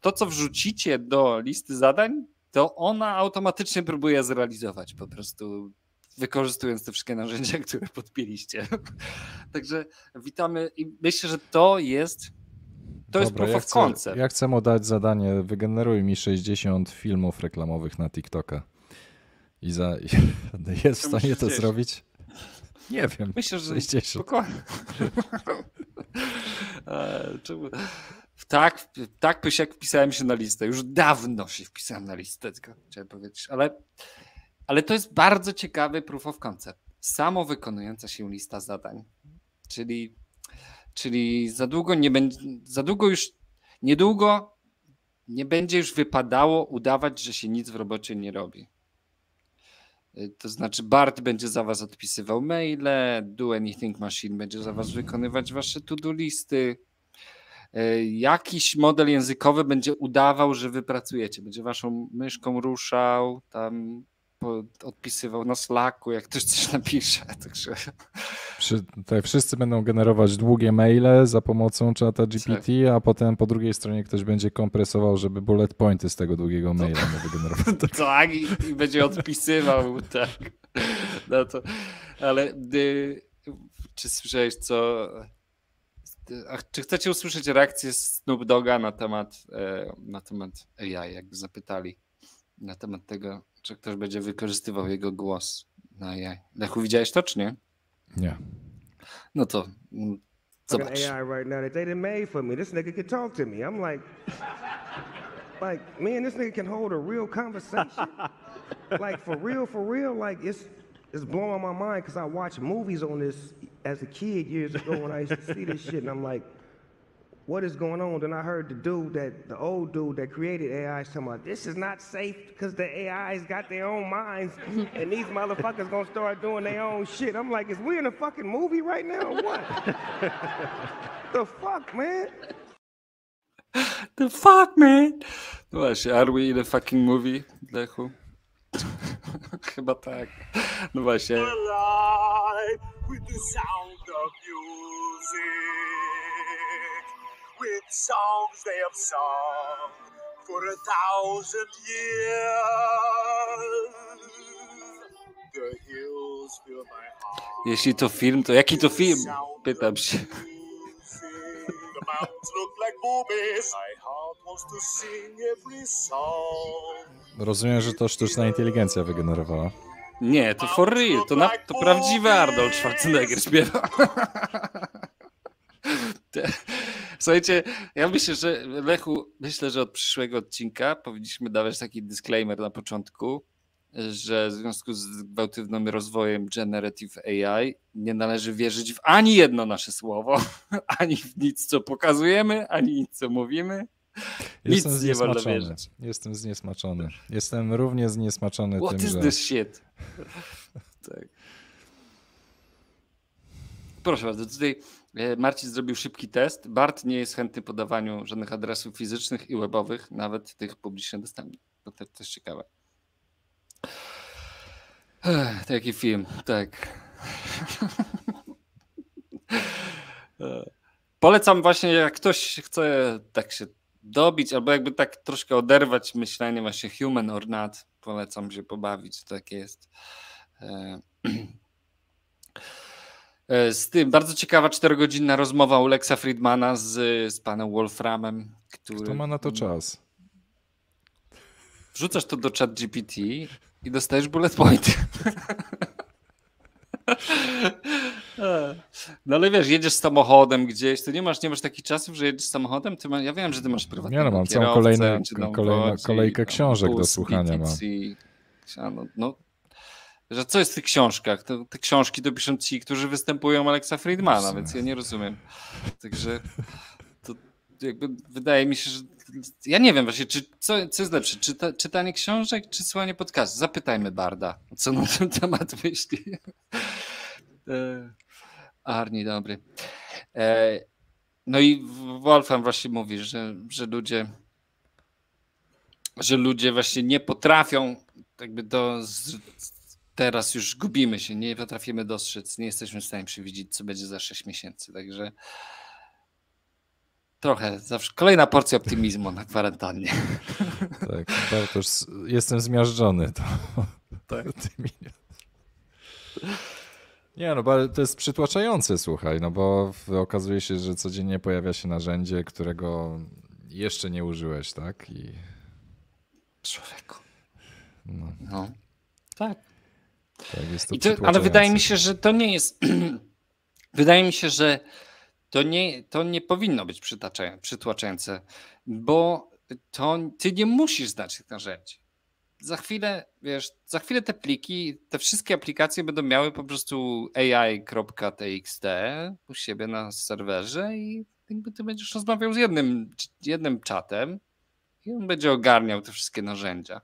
to, co wrzucicie do listy zadań, to ona automatycznie próbuje zrealizować po prostu wykorzystując te wszystkie narzędzia, które podpiliście. Także witamy i myślę, że to jest to Dobra, jest proof ja of chcę, concept. Ja chcę mu dać zadanie, wygeneruj mi 60 filmów reklamowych na TikToka. I za, i, jest w stanie to zrobić? Nie wiem. Myślę, że 60. Spokojnie. E, czemu? tak, tak Pysiek wpisałem się na listę. Już dawno się wpisałem na listę, tylko chciałem powiedzieć, ale, ale to jest bardzo ciekawy proof of concept. Samo wykonująca się lista zadań. Czyli, czyli za długo nie będzie, za długo już, niedługo nie będzie już wypadało udawać, że się nic w robocie nie robi. Y, to znaczy, Bart będzie za was odpisywał maile, Do Anything Machine będzie za was wykonywać wasze to-do listy jakiś model językowy będzie udawał, że wypracujecie, będzie waszą myszką ruszał, tam odpisywał na Slacku, jak ktoś coś napisze. Także... Przy, wszyscy będą generować długie maile za pomocą czata tak. GPT, a potem po drugiej stronie ktoś będzie kompresował, żeby bullet pointy z tego długiego maila to, wygenerować. To tak, i, i, będzie odpisywał, tak. No to, ale y, czy słyszałeś, co a czy chcecie usłyszeć reakcję Snoop Doga na temat, e, na temat AI, jakby zapytali na temat tego, czy ktoś będzie wykorzystywał jego głos na AI. Lechu, widziałeś to, czy nie? Nie. No to mm, zobacz. AI right now that they didn't made for me. This nigga can talk to me. I'm like... like and this nigga can hold a real conversation. like for real, for real, like it's it's blowing my mind because I watch movies on this as a kid years ago when I used to see this shit, and I'm like, what is going on? Then I heard the dude that the old dude that created AI talking about this is not safe because the AI's got their own minds and these motherfuckers gonna start doing their own shit. I'm like, is we in a fucking movie right now or what? the fuck, man? The fuck, man? What are we in a fucking movie, who? Chyba tak. No właśnie. With the sound of music, with songs they have sung for a thousand years. The hills fill my heart. Jeśli to film, to jaki to film? Pytam się. The mountains look like boobies. I Rozumiem, że to sztuczna inteligencja wygenerowała. Nie, to for real, to, na, to prawdziwy Arnold Schwarzenegger śpiewa. Słuchajcie, ja myślę, że Lechu, myślę, że od przyszłego odcinka powinniśmy dawać taki disclaimer na początku, że w związku z gwałtywnym rozwojem Generative AI nie należy wierzyć w ani jedno nasze słowo, ani w nic, co pokazujemy, ani nic, co mówimy. Jestem Nic zniesmaczony. nie Jestem zniesmaczony. Jestem równie zniesmaczony What tym, is że... this shit? tak. Proszę bardzo, tutaj e, Marcin zrobił szybki test. Bart nie jest chętny podawaniu żadnych adresów fizycznych i webowych, nawet tych publicznie dostępnych. To też, też ciekawe. Taki film, tak. E, polecam właśnie, jak ktoś chce tak się dobić, albo jakby tak troszkę oderwać myślenie właśnie human or not. Polecam się pobawić, to tak jest. E, e, z tym bardzo ciekawa czterogodzinna rozmowa u Lexa Friedmana z, z panem Wolframem, który... Kto ma na to czas? Wrzucasz to do chat GPT i dostajesz bullet point. No ale wiesz, jedziesz samochodem gdzieś, ty nie masz, nie masz takich czasów, że jedziesz samochodem, ty ma, ja wiem, że ty masz prywatne no, mam całą kolejne, kolejne, kolejkę książek bus, do słuchania. mam. No, no, że co jest w tych książkach? Te, te książki to piszą ci, którzy występują Alexa Friedmana, więc ja nie rozumiem. Także to jakby wydaje mi się, że ja nie wiem właśnie, czy, co, co jest lepsze, czyta, czytanie książek, czy słuchanie podcastu? Zapytajmy Barda, co na ten temat myśli. E, Arni, dobry. E, no i Wolfram właśnie mówi, że, że ludzie że ludzie właśnie nie potrafią jakby do teraz już gubimy się, nie potrafimy dostrzec, nie jesteśmy w stanie przewidzieć, co będzie za 6 miesięcy, także trochę, zawsze kolejna porcja optymizmu na kwarantannie. Tak, Bartosz, jestem zmiażdżony to, tak. tymi nie, no to jest przytłaczające, słuchaj, no bo okazuje się, że codziennie pojawia się narzędzie, którego jeszcze nie użyłeś, tak? I... Człowieku. No. no. Tak. tak jest to to, ale wydaje mi się, że to nie jest... wydaje mi się, że to nie, to nie powinno być przytłaczające, bo to, ty nie musisz znać tych narzędzi za chwilę, wiesz, za chwilę te pliki, te wszystkie aplikacje będą miały po prostu ai.txt u siebie na serwerze i jakby ty będziesz rozmawiał z jednym, jednym czatem i on będzie ogarniał te wszystkie narzędzia.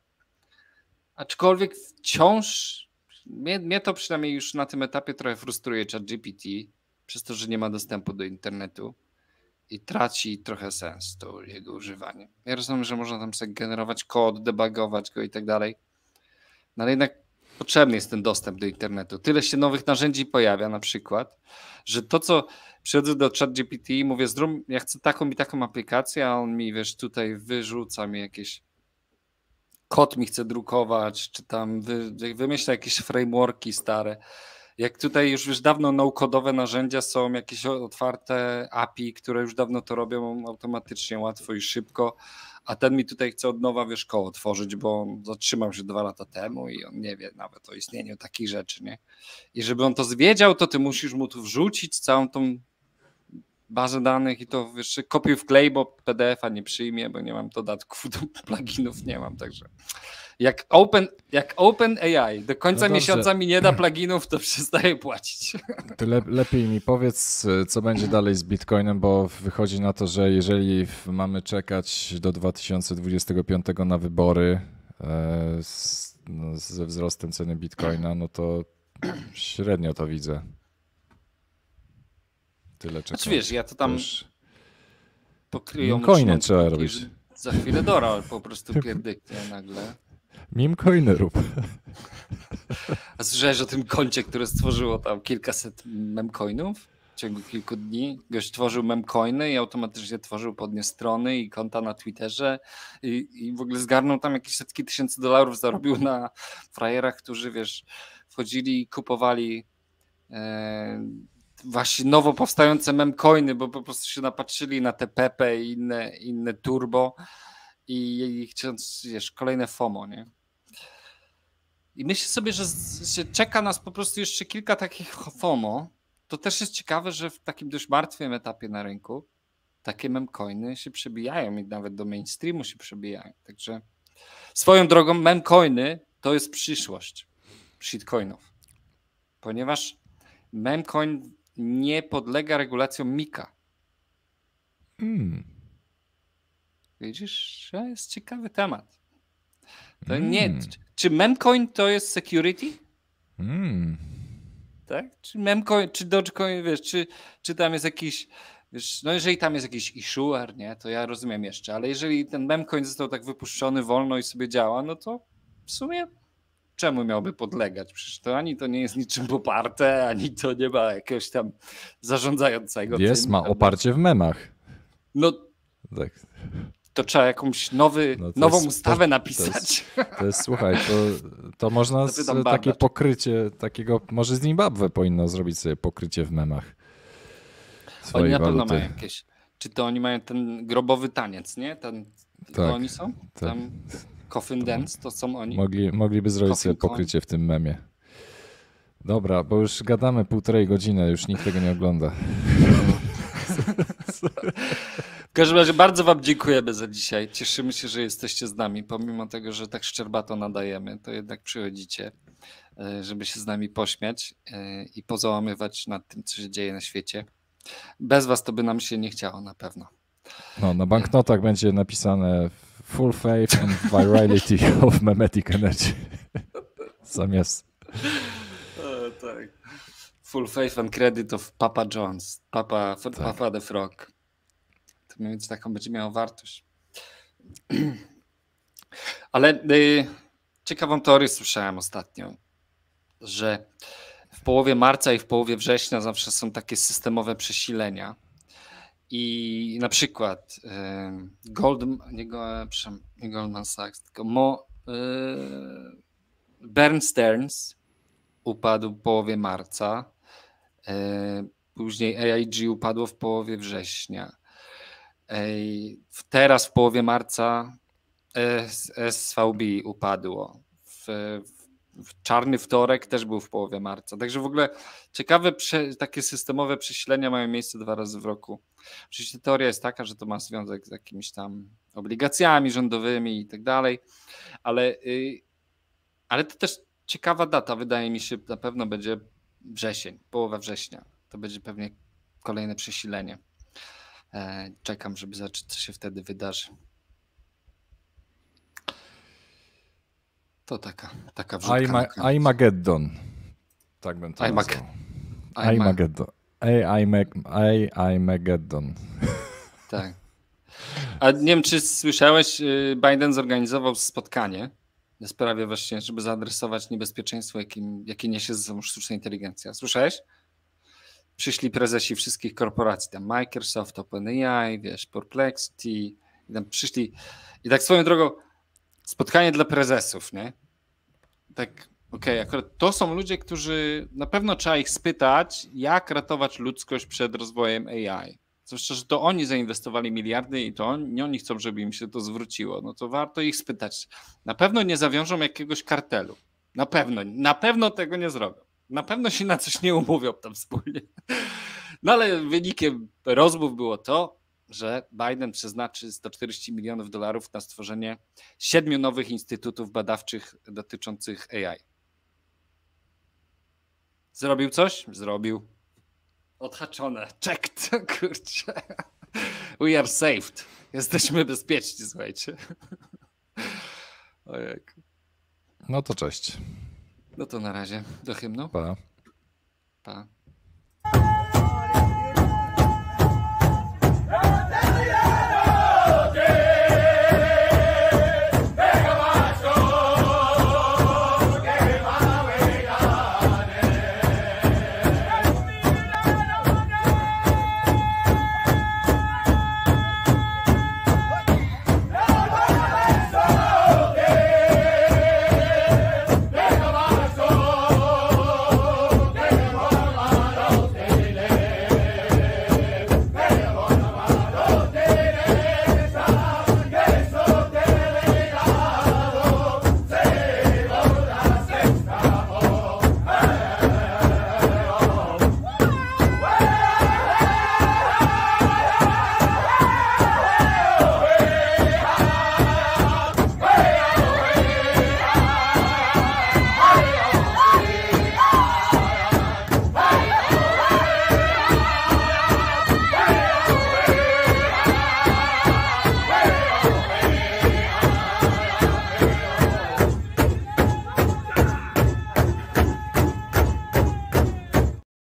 Aczkolwiek wciąż mnie, mnie to przynajmniej już na tym etapie trochę frustruje ChatGPT przez to, że nie ma dostępu do internetu i traci trochę sens to jego używanie. Ja rozumiem, że można tam sobie generować kod, debugować go i tak dalej, no ale jednak potrzebny jest ten dostęp do internetu. Tyle się nowych narzędzi pojawia na przykład, że to co przychodzę do ChatGPT i mówię zrób, ja chcę taką i taką aplikację, a on mi wiesz tutaj wyrzuca mi jakieś kod mi chce drukować, czy tam wy, wymyśla jakieś frameworki stare jak tutaj już, już dawno no-codowe narzędzia są, jakieś otwarte API, które już dawno to robią automatycznie, łatwo i szybko, a ten mi tutaj chce od nowa, wiesz, koło tworzyć, bo on zatrzymał się dwa lata temu i on nie wie nawet o istnieniu takich rzeczy, nie? I żeby on to zwiedział, to ty musisz mu tu wrzucić całą tą bazę danych i to wyższy kopiuj w klej, bo PDF-a nie przyjmie, bo nie mam dodatków do pluginów, nie mam, także jak Open, jak open AI do końca no miesiąca mi nie da pluginów, to przestaję płacić. Ty le, lepiej mi powiedz, co będzie dalej z Bitcoinem, bo wychodzi na to, że jeżeli mamy czekać do 2025 na wybory e, z, no, ze wzrostem ceny Bitcoina, no to średnio to widzę tyle czekać. Znaczy wiesz, ja to tam już... pokryją... Coiny trzeba robić. Za chwilę Dora po prostu pierdyknie nagle. Mim rób. A słyszałeś o tym koncie, które stworzyło tam kilkaset memcoinów? W ciągu kilku dni. Gość tworzył memcoiny i automatycznie tworzył pod nie strony i konta na Twitterze i, i w ogóle zgarnął tam jakieś setki tysięcy dolarów, zarobił na frajerach, którzy wiesz, wchodzili i kupowali e, właśnie nowo powstające memcoiny, bo po prostu się napatrzyli na te Pepe i inne, inne turbo i, i chcąc, wiesz, kolejne FOMO, nie? I myślę sobie, że się czeka nas po prostu jeszcze kilka takich FOMO. To też jest ciekawe, że w takim dość martwym etapie na rynku takie memcoiny się przebijają i nawet do mainstreamu się przebijają. Także swoją drogą memcoiny to jest przyszłość shitcoinów. Ponieważ memcoin nie podlega regulacjom Mika. Hmm. Widzisz, to jest ciekawy temat. To hmm. nie, czy memcoin to jest security? Hmm. Tak? Czy memcoin, czy dogecoin, wiesz, czy, czy tam jest jakiś, wiesz, no jeżeli tam jest jakiś issuer, nie, to ja rozumiem jeszcze, ale jeżeli ten memcoin został tak wypuszczony wolno i sobie działa, no to w sumie czemu miałby podlegać? Przecież to ani to nie jest niczym poparte, ani to nie ma jakiegoś tam zarządzającego. Jest, tym, ma oparcie w memach. No tak. To trzeba jakąś nowy, no nową jest, ustawę to, napisać. To jest, to jest, słuchaj, to, to można takie pokrycie, takiego, może Zimbabwe powinno zrobić sobie pokrycie w memach. Oni na pewno mają jakieś. Czy to oni mają ten grobowy taniec, nie? Ten, tak, to oni są? Tak. Coffin Dance to są oni. Mogli, mogliby zrobić Coffin sobie pokrycie w tym memie. Dobra, bo już gadamy półtorej godziny, już nikt tego nie ogląda. W każdym razie bardzo Wam dziękujemy za dzisiaj. Cieszymy się, że jesteście z nami. Pomimo tego, że tak szczerbato nadajemy, to jednak przychodzicie, e, żeby się z nami pośmiać e, i pozałamywać nad tym, co się dzieje na świecie. Bez Was to by nam się nie chciało na pewno. No, na banknotach będzie napisane w Full faith and virality of memetic energy. Zamiast. O, e, tak. Full faith and credit of Papa Jones, Papa, tak. Papa the Frog. To mniej więcej taką będzie miało wartość. Ale y, ciekawą teorię słyszałem ostatnio, że w połowie marca i w połowie września zawsze są takie systemowe przesilenia i na przykład e, nie, nie Goldman Sachs, tylko Mo, e, Bern Stearns upadł w połowie marca, e, później AIG upadło w połowie września. Teraz w połowie marca SVB upadło. W, czarny wtorek też był w połowie marca. Także w ogóle ciekawe prze, takie systemowe przesilenia mają miejsce dwa razy w roku. Oczywiście teoria jest taka, że to ma związek z jakimiś tam obligacjami rządowymi i tak dalej, ale, y, ale to też ciekawa data, wydaje mi się, na pewno będzie wrzesień, połowa września. To będzie pewnie kolejne przesilenie. E, czekam, żeby zobaczyć, co się wtedy wydarzy. To taka, taka wrzutka. Imageddon. Tak bym to I'm nazwał. Imageddon. Imageddon. Tak. A nie wiem, czy słyszałeś, y, Biden zorganizował spotkanie w sprawie właśnie, żeby zaadresować niebezpieczeństwo, jakim, jakie niesie ze sobą sztuczna inteligencja. Słyszałeś? Przyszli prezesi wszystkich korporacji, tam Microsoft, OpenAI, wiesz, Perplexity, i tam przyszli. I tak swoją drogą, spotkanie dla prezesów, nie? Tak, okej, okay, to są ludzie, którzy na pewno trzeba ich spytać, jak ratować ludzkość przed rozwojem AI. Zwłaszcza, że to oni zainwestowali miliardy i to oni, oni chcą, żeby im się to zwróciło. No to warto ich spytać. Na pewno nie zawiążą jakiegoś kartelu. Na pewno, na pewno tego nie zrobią. Na pewno się na coś nie umówią tam wspólnie. No ale wynikiem rozmów było to, że Biden przeznaczy 140 milionów dolarów na stworzenie siedmiu nowych instytutów badawczych dotyczących AI. Zrobił coś? Zrobił. Odhaczone. Checked. Kurczę. We are saved. Jesteśmy bezpieczni, słuchajcie. Ojek. No to cześć. No to na razie. Do hymnu. Pa. Pa. Hey!